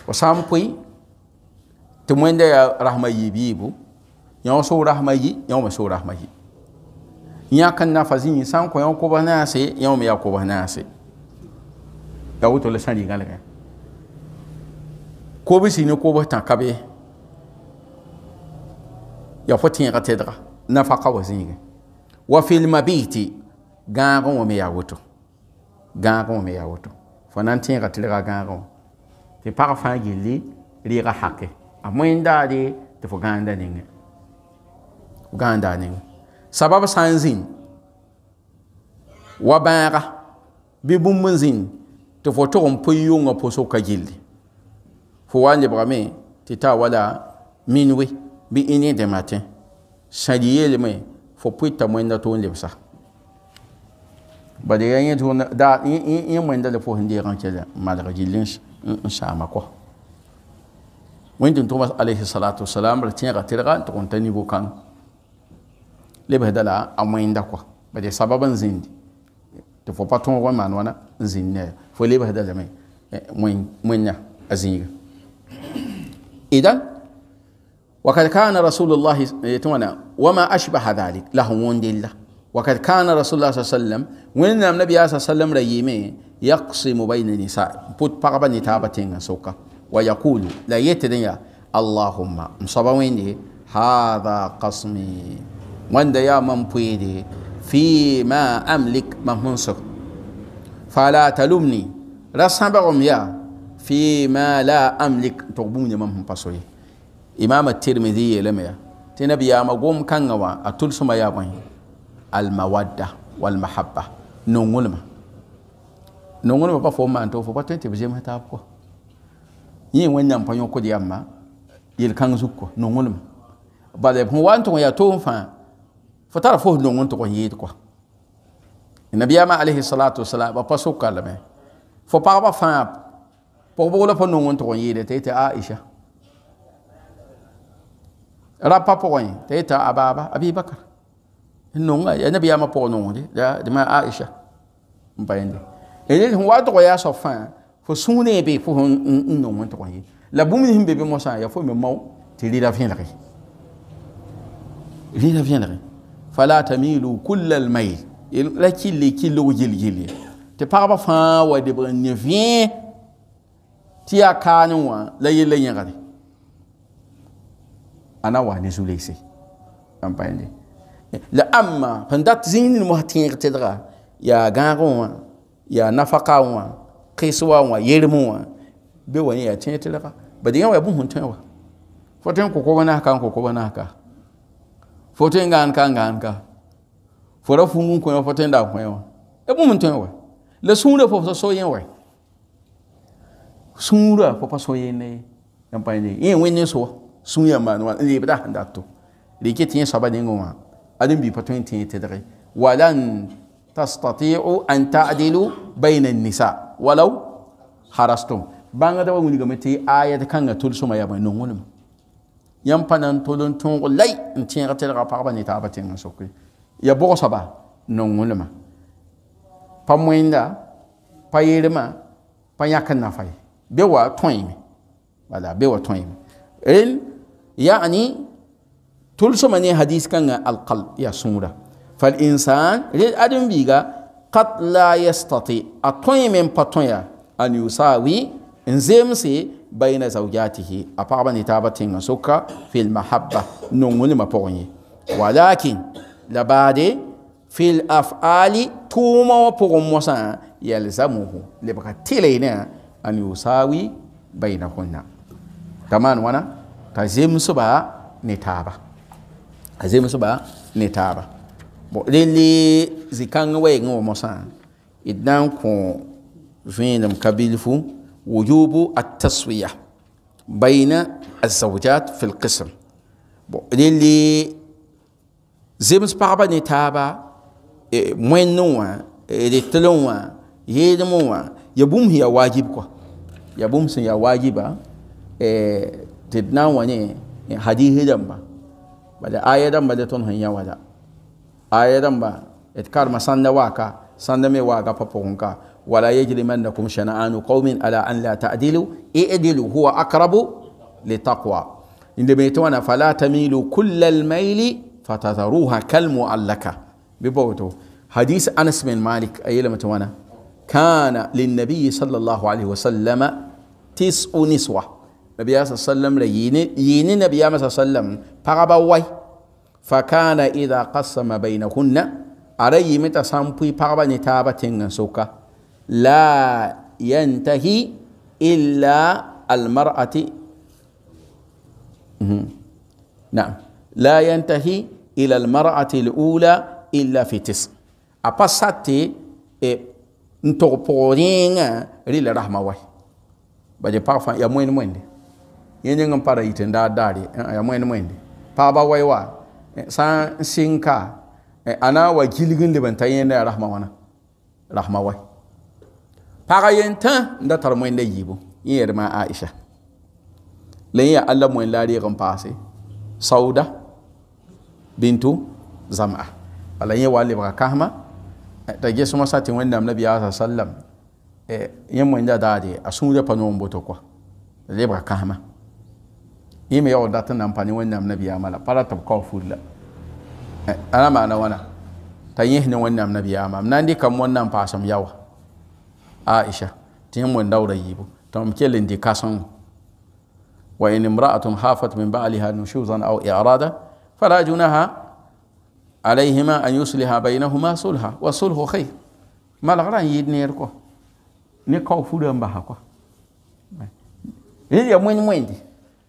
وسام بوين تموين دا رحمة يبيبو يوم سو رحمة يوم سو رحمة يبيبو yãk n nafa zĩ sã n kõ yã kobs naase yã wame yaa kobs naase yaa woto la sã rɩgalgẽ kobsi ne kobs tã ka be yaa fo tẽega tẽdga nafaka wa zĩige wa filmabiiti gãagẽ wame yaa woto gãagẽ wame yaa woto fo na n tẽega tɩlga gãagẽ wã tɩ pag fãa gilli rɩɩga hake a moẽn daare tɩ fo gãanda nengẽ gãanda a sabab sã n zĩn wa bãaga bɩ bũmb n zĩn tɩ fo tog n pʋɩ yʋngã posʋka gilli fo wa lebgame tɩ taa wala minwe bɩ ĩne de matin sãd yeelme fo pʋɩta wẽnda tʋʋn lebsa bad ya yẽ wẽnda la fo sẽn deeg n malg gill n saama kɔ wẽnd n tʋgma alaihi wasalam ra tẽega tɩrga n tʋg n ta nivo kãng lebsda la a wẽnda kɔa bade sabab n zĩndi tɩ fo pa tõog n maan wãna n zĩnd ne fo lebsda lame eh, wẽnna a zĩiga idan وقد كان رسول الله يتمنى وما أشبه ذلك له وندلة وقد كان رسول الله صلى الله عليه وسلم وين النبي صلى الله عليه وسلم ريمي يقسم بين النساء بوت بقبا نتابتين سوكا ويقول لا يتدنيا اللهم مصابوين هذا قسمي wanda ya man pwede fi ma amlik mahmun fala talumni rasabagum ya fi ma la amlik to bumne mahmun pasoye imam at-tirmidhi yelema ya tinabi ya magum kangawa atul suma ya ban al mawadda wal mahabba nungulma nungulma pa fo man to fo patente bi jema ta ko yi wannan panyo ko di amma yel kang zukko nongulma ba da wan ya to fa فترى فوه نون انت كون ييد كو النبي اما عليه الصلاه والسلام با باسو كلمه فبا با فا بوبولا فو نون انت كون ييد تي تي عائشه را با بوين تي تا ابا ابا ابي بكر نون يا النبي اما بو نون دي دي ما عائشه مبين دي اني هو دو يا سو فا فو سوني بي فو نون انت كون ييد لا بومين بي مو سان يا فو مي مو تي لي لا فين لا لي لا فين لا fala milu kullal mai la kili kili gilgili ti pagba fãa wa deb n ne vẽe tɩ yaa kaanẽ wa la yella yẽgre a na ne zu-leese n pa la amma fandat zinin zĩig ya mosã tẽeg ya yaa gãagẽ wã nafaka wa, kaisuwa wa yirmu wa be wa ya cinye tẽ tɩlga Ba yã wa ya bin sẽn yawa wa fo na n kokobã na n foto n gaan ka n gaan ka fo ra fũngu n kõ foto n da n kõ wã ya bũmb n tõe wɛ la sũurã fo pa so yẽ wɛ sũurã fo pa so yẽnda ye n pa yẽ yẽ wẽnd ne so wa sũur yaa maan wã n leebda sẽn dat to rɩk tɩ yẽ soaba nengẽ wã ad n bi pa tõe n tẽe tɩdge walan tastatiiu an tadilu baina nisa walaw harastum bãngdã wa wilgame tɩ ayat kãngã tʋl sõma yaa bõe nong wẽnema yãmb panan na n tol n tõog lay n tẽeg tɩlga pagba ne taaba tẽngã soke ya bʋgsba nong-wẽlmã pa mõenda pa yeelmã pa yãk n nafa ye be wa tõeme bala be wa tõeme rel yani tʋlsmã ne hadis kãngã alqalb yaa sũura falinsan rel adem-biiga qat la yastati a tõeme n pa tõya an yusawi n zemse bayna zawjatihi a paɣaba ni taaba tẽngã soka fi lmahabba nongo nima pʋgẽ ye walakin la baade fi lafali tʋʋma wã pʋgẽ mosã yalzamuhu lebga tɩlene an yusawi bainahunna t'a maan wãna t'a zemsba ne taaba a zemsba ne taaba rẽnle zĩ-kãng wɛɛngẽ wã mosã d na n kõ vẽenem ka bilfu وجوب التسوية بين الزوجات في القسم للي زمس بابا نتابا إيه، موين نوا إيه، رتلوا يدموا يبوم هي واجب كو يبوم سي يا واجبا إيه، تدنا وني هدي هدم با بدا آية بدا تون هيا ودا آية با اتكار ما سند واكا سند مي واكا بابونكا ولا يجرمنكم شنآن قوم على أن لا تعدلوا اعدلوا هو أقرب لتقوى إن يتوانا فلا تميلوا كل الميل فتذروها كالمؤلكة ببوتو حديث أنس بن مالك أي لما كان للنبي صلى الله عليه وسلم تسع نسوة النبي صلى الله عليه وسلم يني يني صلى الله عليه وسلم بغبوي فكان إذا قسم بينهن أري متى سامبوي بغبني نتابة تنسوكا لا ينتهي إلا المرأة نعم لا ينتهي إلى المرأة الأولى إلا في تسع أبسطي نتوبورين ريل رحمة واي بجي بعفا يا موين موين ينين عم بارا يتن دا داري يا موين موين بابا واي وا سان سينكا أنا واجيلين لبنتين رحمة وانا رحمة واي paga nda tã yibu da tar aisha la n yaa alla mõen la a reeg sauda bintu zama ala yẽ wa lebga kãsma t'a gesmã sa tɩ wẽnnaam nabiyaa sa sallam yẽ mõenda daade a sũurã pa noog n boto kɔa lebga kãsma yẽ me yaoog na n pa ne wẽnnaam nabiyaamã la pa ra tɩ la na maana wãna t'a yẽs ne wẽnnaam nabiyaamã m na n dɩka m wẽnnaam paasem yawa aisha tɩ yẽ wẽnda wra yiibu tɩ mam kell n dɩ kãsengo wa in imra'atun hafat min ba'liha nushuzan aw i'rada fala junaha alayhima an yusliha baynahuma sulha wa sulhu khayr malg ra n yɩɩd neer kɔ ne kao fura n basa kɔ rɩl ya mwẽnd mwẽndi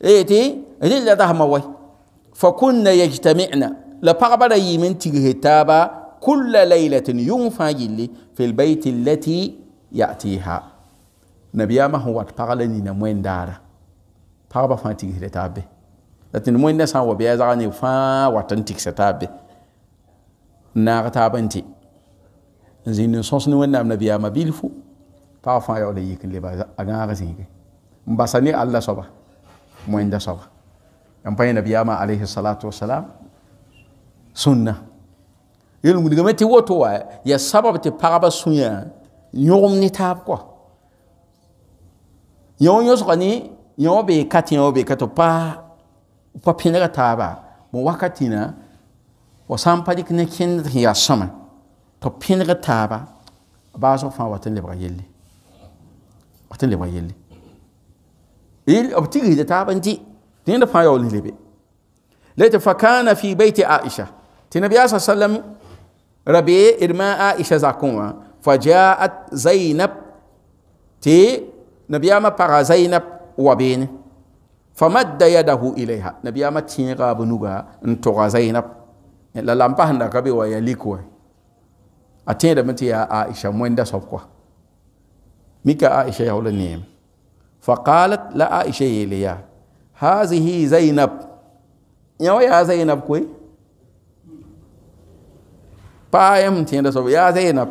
tɩ rɩl la dasma way fa kunna yajtami'na la pagba yimin yɩɩm n tigshe taaba kulla laylatin yʋng fãa gilli fi allati yati ha nabiyama ho wat parale ni na mwendara paraba fa tigre tabe latin mwenda san wa biya zaga ne fa watan tikse tabe na ga tabanti zinin sons ni wanda am nabiyama bilfu pa fa ya ole yikin le ba aga ga zinge mbasani allah soba mwenda soba ampanya nabiyama alayhi salatu wassalam sunna yelmu diga meti woto wa ya sabab te paraba sunya yõgem ne taab kɔa yã wã yõsga ne yã wã bee ka tɩ yã wã bee ka tɩ pa pa pẽnega taaba bõe wakatɩna wa sã n pa dɩk ne kẽnd sẽn yaa sõma tɩ pẽneg taaba baasg fãa wat n lebga yelle wat n lebga yelle b tigsda taab n dɩ tɩ yẽnd fãa yaool ne lebe la tɩ fa kana fi beiti aisha tɩ nabiyaa sa sallam ra bee d maa aisha zakẽ wã فجاءت زينب تي نبياما بارا زينب وبين فمد يده إليها نبياما تيغا بنوغا انتغا زينب لا لامبا هندا كبي ويليكو ليكو أتين دمتي يا عائشة مويندا سوكوا ميكا عائشة يا نيم فقالت لا عائشة يليا هذه زينب يا ويا زينب كوي بايم تيندا سوكوا يا زينب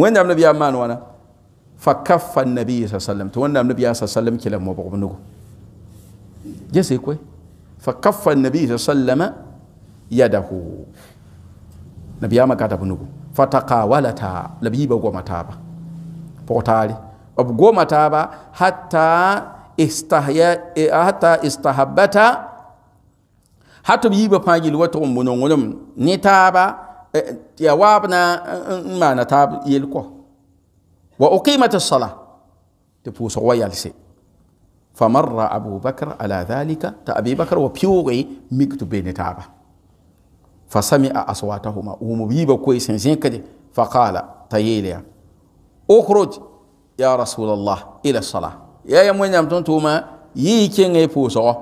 wẽnnaam nabiyaa maan wãna fa kafa nabiya sa sallam tɩ wẽnnaam nabiyaa sa sallam kɩ la mobg b nugu gese koe fa kafa nabiya sa sallama yadahu nabiyaamã gata b nugu fa taqawalata la b yiiba goma taaba pʋg taare b goma taaba hata hata istahabata hat b yiiba fãa yɩl wa tʋg n bõnong-wẽlem ne taaba يا وابنا ما نتاب يلقى وأقيمة الصلاة تبوس ويالسي فمر أبو بكر على ذلك تأبي بكر وبيوغي مكتب بين تابا فسمع أصواتهما ومبيب كويس زينكدي فقال تييليا أخرج يا رسول الله إلى الصلاة يا يمون يمتون توما يي كينغي بوسو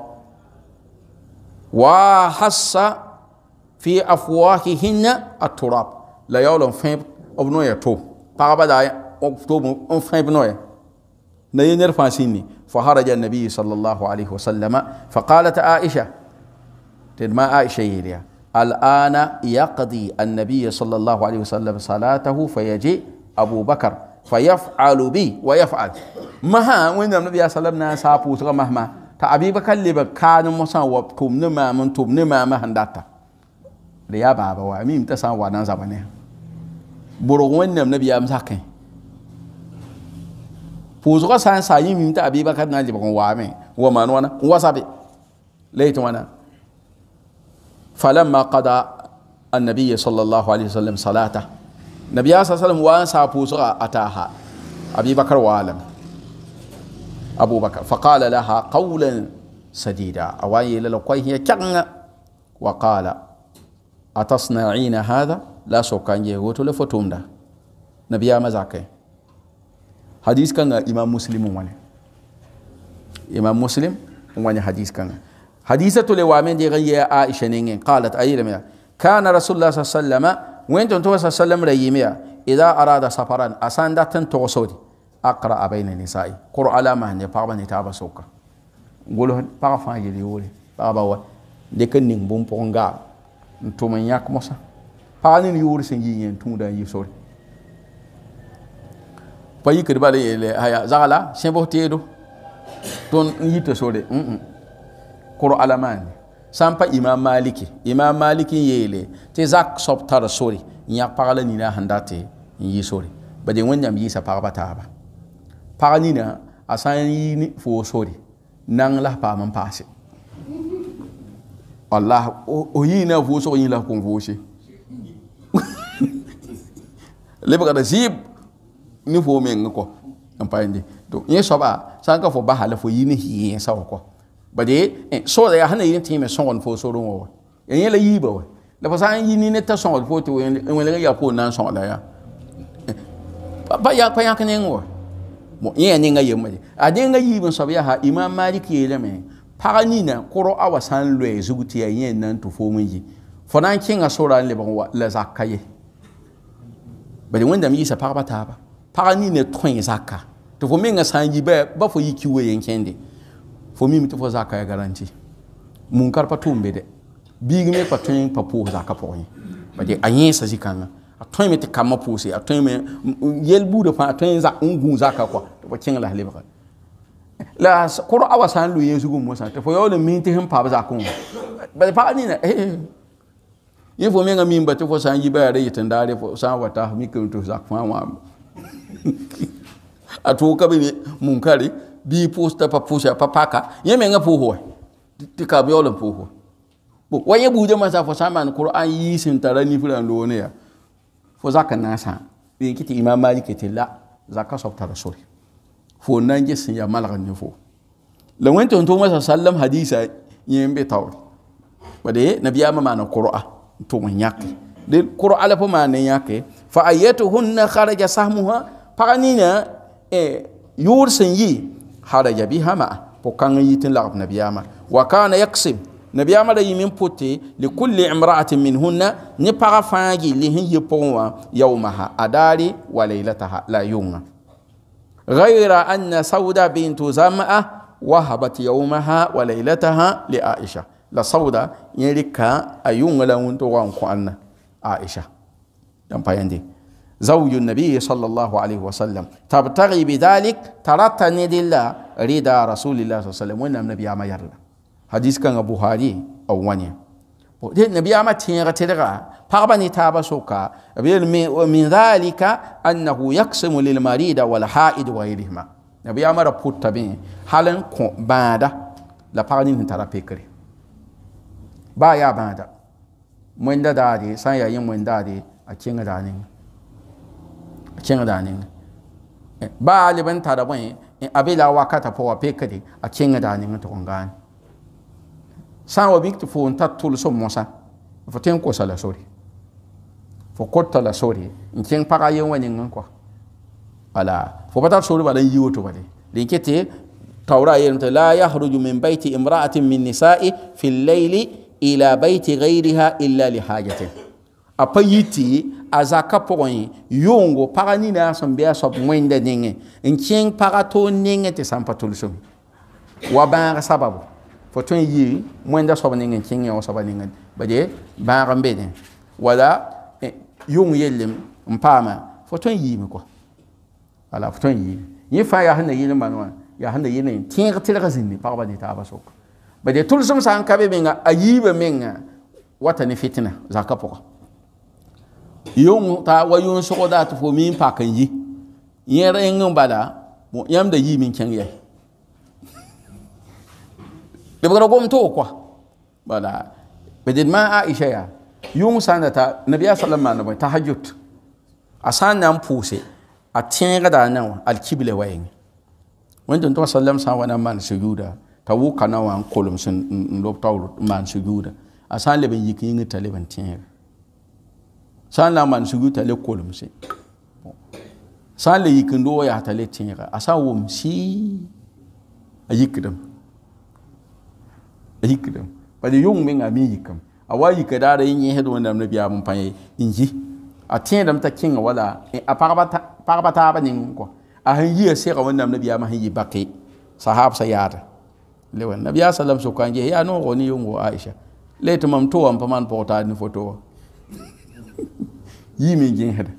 وحس في أفواههن التراب لا يعلم فين fayb obno ya to paaba da to mo on fayb no ya na yener fasini fa haraja an-nabi sallallahu alayhi عائشة يليا الآن يقضي النبي صلى الله عليه وسلم صلاته فيجي أبو بكر فيفعل بي ويفعل مها وين النبي صلى الله عليه وسلم سابوت مهما تعبي بكر لبكان مسان وبكم نما من تم نما مهنداتا da ya baba wa mi ta san wa nan zaba ne wannan nabi ya msa kan puzo ka san sa yi mi ta abi bakar ba kon wa me wa man wana wa sabe laitu wana falamma qada annabi sallallahu alaihi wasallam salata nabi ya sallam wa sa puzo ataha abi bakar wa alam abu bakar faqala laha qawlan sadida awai lalakwai ya kyanga wa qala atasna'ina hadha la sokanje woto le fotumda nabiya mazake hadis kanga imam muslim wani imam muslim wani hadis kanga hadisa tole wa men de ya aisha ne qalat ayyama kana rasulullah sallallahu alaihi wasallam وين تنتو صلى الله عليه وسلم ريميا إذا أراد سفرا أسان داتن توصودي أقرأ بين النساء قرأ على ما هني بابا نتابع سوكا قولوا بابا فان يلي يولي بابا و لكن نبوم بونغا n tʋm n yãk mosã pag ne ne yoor sẽn yɩ yi sori n yɩ sore pa yikd bala yeele aya zagla sẽbs teedo tõnd n yita sore ũ kʋr alamaane sã n pa imam maliki imam maliki n yeele tɩ zak soab tar sore n yãk pag la nina sẽn dat n yɩ sore bade wẽnnaam yɩɩsa pagba taaba pag nina a sã n yɩ fo sore nang la paam n paase Allah oyi na vuso oyi la kun vuse lebe kada zib ni fo me ngko ampande to ye soba sanka fo bahala fo yini hiye sawo ko bade so da hana yin time son fo so ron wo yen la yiba wo la fasa yi ni ne ta son fo to yen wala ya ko nan son la ya pa ya pa ya kanen wo mo yen ne ga yemma ade ga yibin soba ya ha imam malik yele me paga nina koro awa san lɔɛ zugu tɩ yaa yẽ nan tɩ foom yi fo na n kẽnga sora n lebg wa la zakka ye bad wẽnnaam yiisa pagba taaba paga nina tõe zakka tɩ fo menga sã n ba fo yi kiwe yen kẽnde fo mime tɩ fo zakka ya garanti munkar pa tʋʋm be dɛ me pa tõe pa pʋʋs zakã pʋgẽ bad a yẽesa zĩ-kãngã a tõeme tɩ kambã pʋʋse a tõeme yɛl buudã fãa a tõe n gũu zakã kɔa tɩ fo kẽng la lebga la koro awa san lu yesu gumo san te fo yo le min te him pa za kun ba pa ni na eh, eh. yin fo nga min ba te fo san yi ba re yitin dare fo san wata mi kun to za kun wa a to ka bi mun kare bi posta pa pusha pa paka yin nga fo ho ti e, ka bi olo fo ho bo wa ye ma masa fo san man qur'an yi sin tara ni fulan lo ne ya fo na sa bi kiti imam malik e te la ka sobta rasul fo nan ge sin ya malgan ne fo la wen ton to masa sallam hadisa yin be tawri bade nabiya ma mana qur'a to mun yaki de qur'a la ma ne yake fa ayatuhunna kharaja sahmuha paganina e yur sin yi haraja biha ma po kan yi tin la nabiya ma wa kana yaksim nabiya ma da yi min pote li kulli imra'atin minhunna ni paga fangi li hin yi ponwa yawmaha adari wa laylataha la yunga غير أن سودة بنت زمأة وهبت يومها وليلتها لعائشة لا سودة يريكا أيون لون توانكو أن عائشة ينبيندي زوج النبي صلى الله عليه وسلم تبتغي بذلك ند الله رضا رسول الله صلى الله عليه وسلم ونم نبي عمير يرلا حديث كان أبو هاري أو وانيه نبي تيغ تلغا فغبني تابا سوكا من ذلك أنه يقسم للمريض والحائد وغيرهما نبي أما ربوت بين حالا باندا لا فغني ترى بكري با يا باندا من دادي سان يا يم من دادي أكين دانين أكين دانين با لبن ترى وين أبي لا وقت فوا بكري أكين دانين تونغان sã n wa bɩ tɩ foon tar tʋlsm mõsa fo tõe n kosa la sore fo kota la sore n kẽng pagã yen wa ning n kɔa ala fo pa tar sore bala n yi woto bale len kete taura yen tɩ la yahruju min bayti imra'atin min nisa'i fi lleyli ila bayti ghayriha illa li hajatin a pa yi tɩ a zakã pʋgẽ yʋʋngo pagã nina sẽn be a soab wẽnda nengẽ n kẽng pagã toor nengẽ tɩ sã n pa tʋlsme wa bãag sababo fo tõe yi wẽnda soab ning n kẽng yã wã soaba ning bade bãag n be ne wala yʋng yellem n paama fo tõe yiime kɔ wala fo tõe yiime yẽ fãa yaa sẽn na yɩl n bãn wã yaa sẽn na yɩl n tẽeg tɩlg zĩndi pagba ne taaba soka bade tʋlsem sã n ka be menga a yiiba menga wata ne fɩtna zakã pʋga yʋng t'a wa yʋʋn sogda tɩ fo mi n pak n yi yẽ rẽng n bala yãmb da yiime n kẽng yɛ de bra gom to kwa bala bedin ma aisha ya yung sanda ta nabiya sallallahu alaihi wasallam tahajjud asan nan puse a tinga da nan al kibla wayin wanda to sallam sa wana man sujuda ta wuka na wan kolum sun lob tawr man sujuda asan le ben yikin ta le ben tinga san la man sujuda le kolum se san le yikin do ya ta le tinga asan wum si a yikidam yikdem pa de yong menga mi yikam awa yikada da yin hedo wanda amna biya mun panye inji a tẽedame t'a kẽnga wala eh, a pagba ba ning ko a han sẽn yia sɛga wẽnnaam nabiyaamã sẽn yɩ baki sahabsã yaada le wa nabiyaa sallam su n ges yaa noogo ne yongo aisha le to mam to wam pa maan ni taad ne foto wa yiime n gẽsda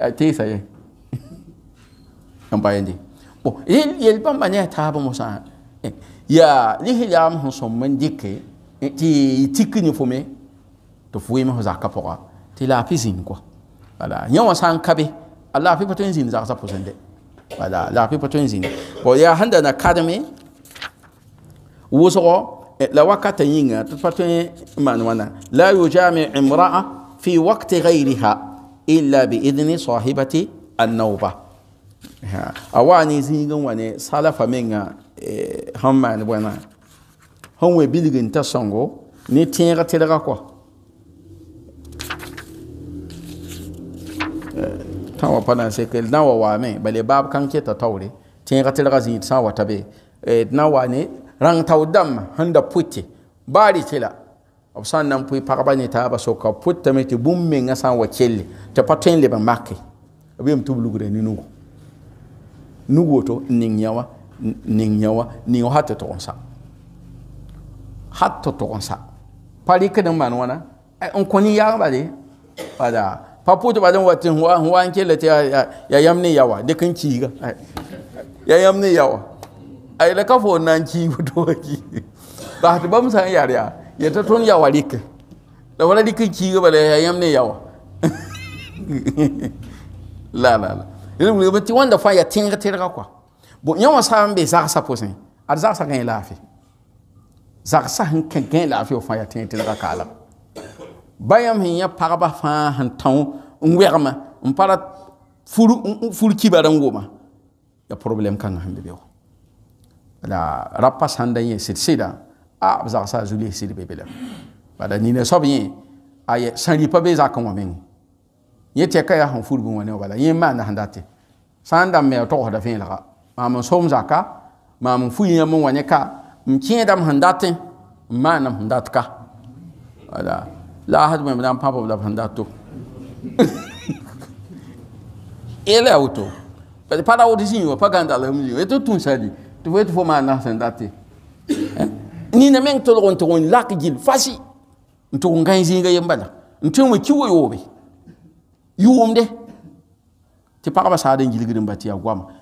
a teesa ye n pa yende bon yel bãmba ne a taaba mosã ya lislaam sẽn sõm n dɩke tɩ y tik ne fome tɩ f weem f zakã pʋga tɩ la a pɩ zĩnd kɔa wala yẽ wã sã n ka be la a pɩ pa tõe n zĩnd zagsã pʋsẽn de wala la a pɩ pa tõe n zĩnd bɔ yaa sẽn da na kadme wʋsgɔ la wakata yĩnga tɩ pa tõe n maan wãna la yujami imra'a fi wakti gayriha illa bi idni sahibati annauba a waa ne zĩig n wa ne salafa menga sãn maan bõenã sãn we bilg n ta sõngo ne tẽega tɩlga kɔa eh, tã wa pa na n d na n wa waame bale baab kãng keta taoore tẽega tɩlga zĩig sã n wa ta be d eh, na n wa ne rãng tao dãmb sẽn da pʋte baare tɩ la b sã n na n pʋɩ pagba ne taaba soka pʋtame tɩ bũmb mengã sã n wa kelle tɩ pa tõe n leb n make b yem tɩ b lugra ne nugu nug woto n ning yã wã ning yawa ning hatta togonsa hatta togonsa pari kadan man wana on koni ya ba de wala paputo badan watin huwa huwa anke lati ya yamne yawa de kan ci ga ya yamne yawa ai la kafo nan ci wuto ki ba ta bam san yare ya ya ta ton yawa lik da wala dik ci ga bala ya yamne yawa la la la ilmu ne ba ti wanda fa ya tinga tinga kwa Bon, yon wansan anbe, zaksa pou sen. Ad zaksa gen lafe. Zaksa anke gen lafe wafan yate yon ten rakalak. Bayan mwen yon parba fan, hantan, unwe gman, unparat, ful ki badan gman. Yon problem kan yon hendebe wak. Bada rapa sandan yon sit seda, ap zaksa zule sit bebe la. Bada nye ne sob yon, aye, san lipe be zakon wame yon. Yon tekaya yon ful bon wane wala. Yon man nan hendate. Sandan mwen yon tou wada ven lakak. maam n som zaka maam n fu yĩyãmb n wa ne ka n kẽedame sẽn dat n maanam sẽn dat ka wala laasd me b na n pãp b la b sẽn dat to ela woto parce pa raod zĩig wã pa gãnda la m tɩ tũusa li tɩ fo tɩ fo maana sẽn dat nina meng tolg n tʋg n lak gil fasi n tʋg n gãe zĩiga yen bala n tõe n wa ki wa yoobe yʋʋmde tɩ pagba saad n yilgd n ba tɩ yaa goama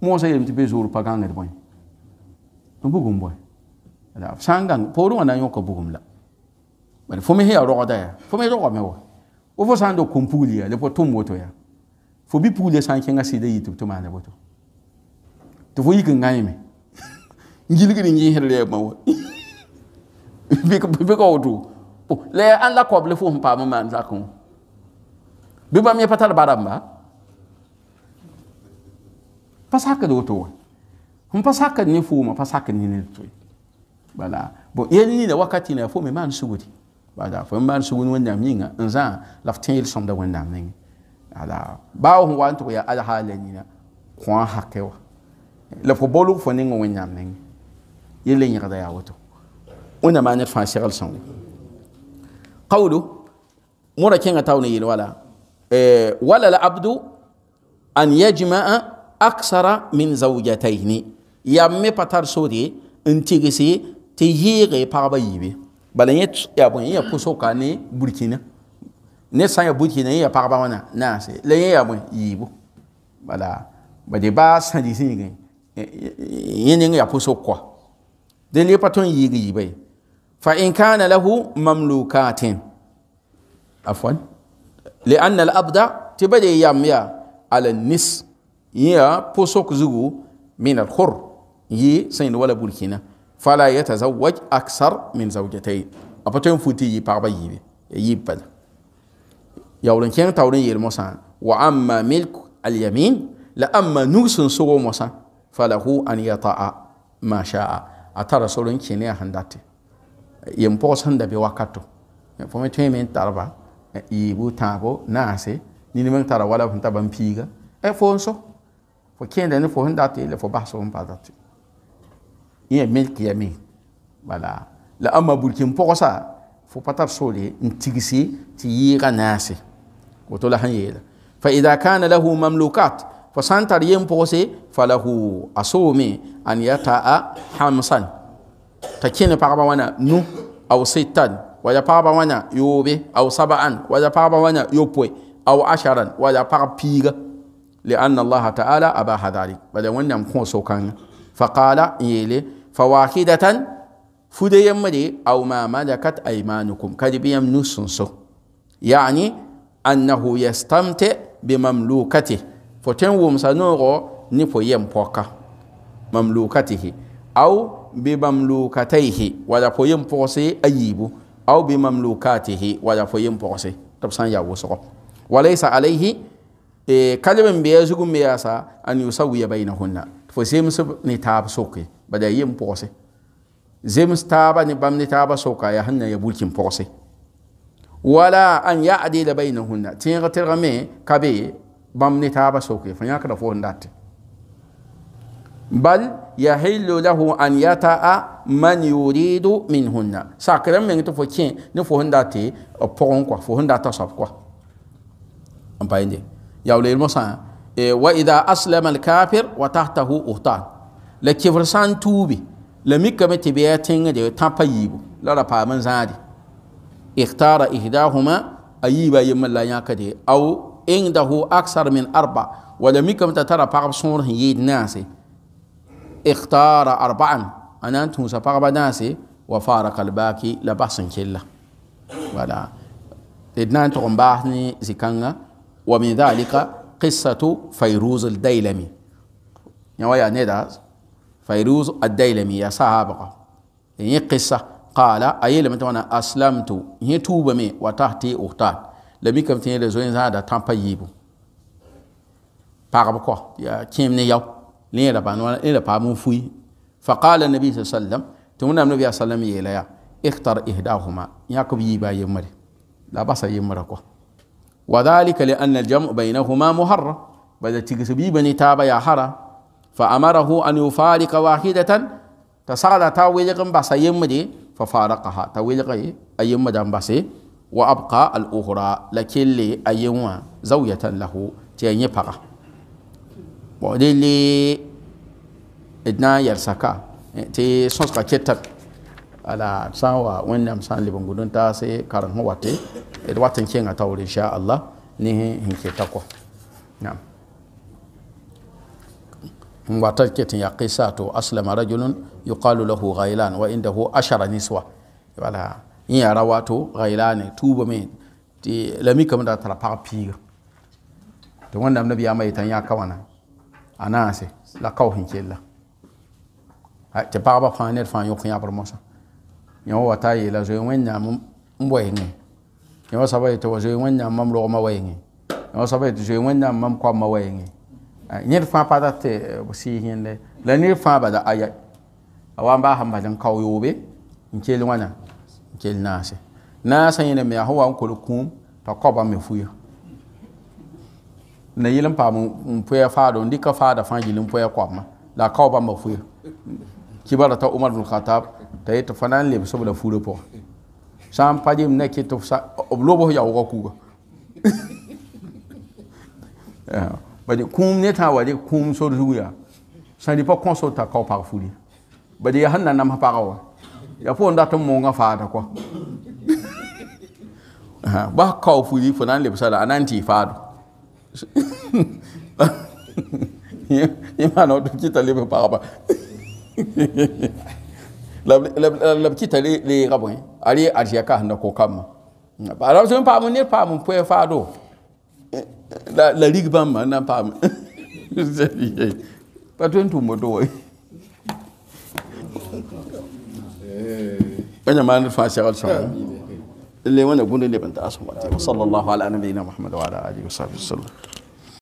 莫说一点别的，就是怕干不得吧？不干吧？那干，跑路那又干不干了？反正后面还有活在呀，后面有活没有？我反正都补不了呀，得把头埋土里呀。后面补不了，反正现在是得以后埋头干活，得回去干呀。你回去你回去，你回去吧。我回去我回去，我回去我回去。pas hakd woto wa fõn pa sakd ne foomã pa sakd ne ned to bala bon yel nina wakati na fo me maan sugri bala fo maan sugr wẽnnaam yĩnga n zã la f tẽ yel sõmda wẽnnaam nengẽ ala bao sẽn wa n tʋg yaa alhaala nina kõ a hake wa la fo bolg fo nengẽ wẽnnaam nengẽ yel n yẽgda yaa woto wẽnna maa ned fãa segl sẽn wa qawlu mora kẽngã taoone yel wala wala la abdu an yajmaa أكثر من زوجتين يامي باتار سوري انتيغسي تييغي بابا يبي بل يت يا بني يا بوسوكا ني بوركينا ne sã ya bud yɩ na yẽ ya pagba wãna naase la yẽ ya bõe yiibu bala ba de baa sã dɩ sẽn yĩgẽ yẽ ning ya pʋsg kɔa dẽl ye pa tõnd yiig yiiba ye fa in kana lahu mamlukatin afwan lianna al abda tɩ ba de yam yaa ala nis ya posok zugu min al-khur yi sayin wala burkina fala yatazawwaj aksar min zawjatayn apato futi yi parba yi yi bal yawlan kyan tawrin yel wa amma milk al-yamin la amma nusun sugo mosa falahu an yata'a ma sha'a atara solon kine handate yem posan da be wakato fo me tarba yi bu tabo nase ni ni men tara wala fun taban piga e fo so fo kẽenda ne fo sẽn dat la fo basg n pa dat yẽ milk yame bala la ama burkin pʋgsa fo pa tar soore n tigsi tɩ yɩɩga naase woto la sẽn yeela fa ida kana lahu mamlukat fo sã n tar yen pʋgse fa lahu a soome an yataa hamsan t'a kẽne pagba wãna nu aw sittan wala pagba wãna yoobe aw saba'an wala pagba wãna yopoe aw asharan wala pag piiga لأن الله تعالى أباح ذلك بل ونم خوصو كان فقال يلي فواحدة فدي يمري أو ما ملكت أيمانكم كذبيم نسنسو يعني أنه يستمتع بمملوكته فتن ومسنوغو نفو يمبوكا مملوكته أو بمملوكتيه ولا فو يمبوكسي أيبو أو بمملوكاته ولا فو يمبوكسي سان يا وسقو وليس عليه kalbin biya zugun biya sa an yusawiya bainahunna fo zems ni tab soke bada yim pose zems taba ni bam ni taba soka ya hanna ya bulkin pose wala an ya'di la bainahunna tin gatir game kabe bam ni taba soke fo yakra fo ndate bal yahillu lahu an yata'a man yuridu minhunna sakran men to fo kin ni fo ndate pogon kwa fo ndata sab kwa am painde يولي المصا إيه، وإذا أسلم الكافر وتحته أهتان لكفرسان توبي لميكا متبيا دي تنبا ييبو لا رفا من زادي اختار إهداهما أيبا يمن ياكا دي أو إنده أكثر من أربع ولميكا متترى فقب صور يد ناسي اختار أربعا أنا أنتم سفقب ناسي وفارق الباكي لبحسن كلا ولا تدنا أنتم باحني كانغا ومن ذلك قصة فيروز الديلمي نوايا ندى فيروز الديلمي يا صحابه هي يعني قصة قال أي لما أنا أسلمت هي يعني توبة مي وتحتي أختار لم يكن في زوين هذا تنبا يبو بقى يا كم نيو لين ربنا ولا لين ربنا مفوي فقال النبي صلى الله عليه وسلم تمنى النبي صلى الله عليه وسلم يلا يا اختر إحداهما يا كبيبا يمر لا بس يمر كوا وذلك لأن الجمع بينهما محرم بدأ بني تابا يا حرا فأمره أن يفارق واحدة تصالى تاويلق بس يمدي ففارقها تاويلق أيم بس وأبقى الأخرى لكل أيما زوية له تيني بقى ودلي إدنا يرسكا تي سنسكا كتب ala san wa wẽnnaam sã n leb n gũd n wate d watan ke kenga taoor insha allah ne hinke takwa kɔ n wata ke n ya qisa tɩ aslama rajulun yuqalu lahu ghailan wa indahu ashara niswa wala n yaa ra wato tuba tuubame ti lami mikame da tara pag piiga tɩ wẽnnaam nabiyaamã yetã n yãka wãna a sai la kao sẽn ba tɩ pagba fãa ned fãa yõk yãbr mosã yãwã wa taa yeela zoe wẽnnaam n wɛɛngẽ yãwã soaba yetɩ wa zoe wẽnnaam mam logmã wɛɛngẽ yãwã soaba yetɩ zoe wẽnnaam mam koamã wɛɛngẽ yẽd fãa pa dat tɩ b sɩɩs yẽnde la ned fãa bala aya a wa n baasã n bal n kao yoobe n kel wãna me a sẽn wa n t'a koaba me fuya na yɩl n paam n pʋɛɛ faado n dɩka faada fãa yɩl n pʋɛɛ la a kao bãmba fuya kibara ta umar bin khattab ta yi ta fanan lebe saboda fure po san paje ne ke to sa oblobo ya wo ku ba de kum ne ta wa de kum so ruya san di pa konso ta ka pa furi ba de hanna nam pa ka wa ya po nda to mo nga fa da ko ba ka furi fanan lebe sala ananti fa do ima no to kita lebe pa ba la petite labtɩta les ga bõe a rɩ arzia kasẽnda kokambã la pas mon ned pas mon point fado la rig bãmba nan paam pa tõe n tʋm woto wa wẽnna maand fãa segl sõga le wẽnna اللي وانا بقول اللي wa sallallahu ala nabiyina mohamad wa ala alihi wa sahbihi wa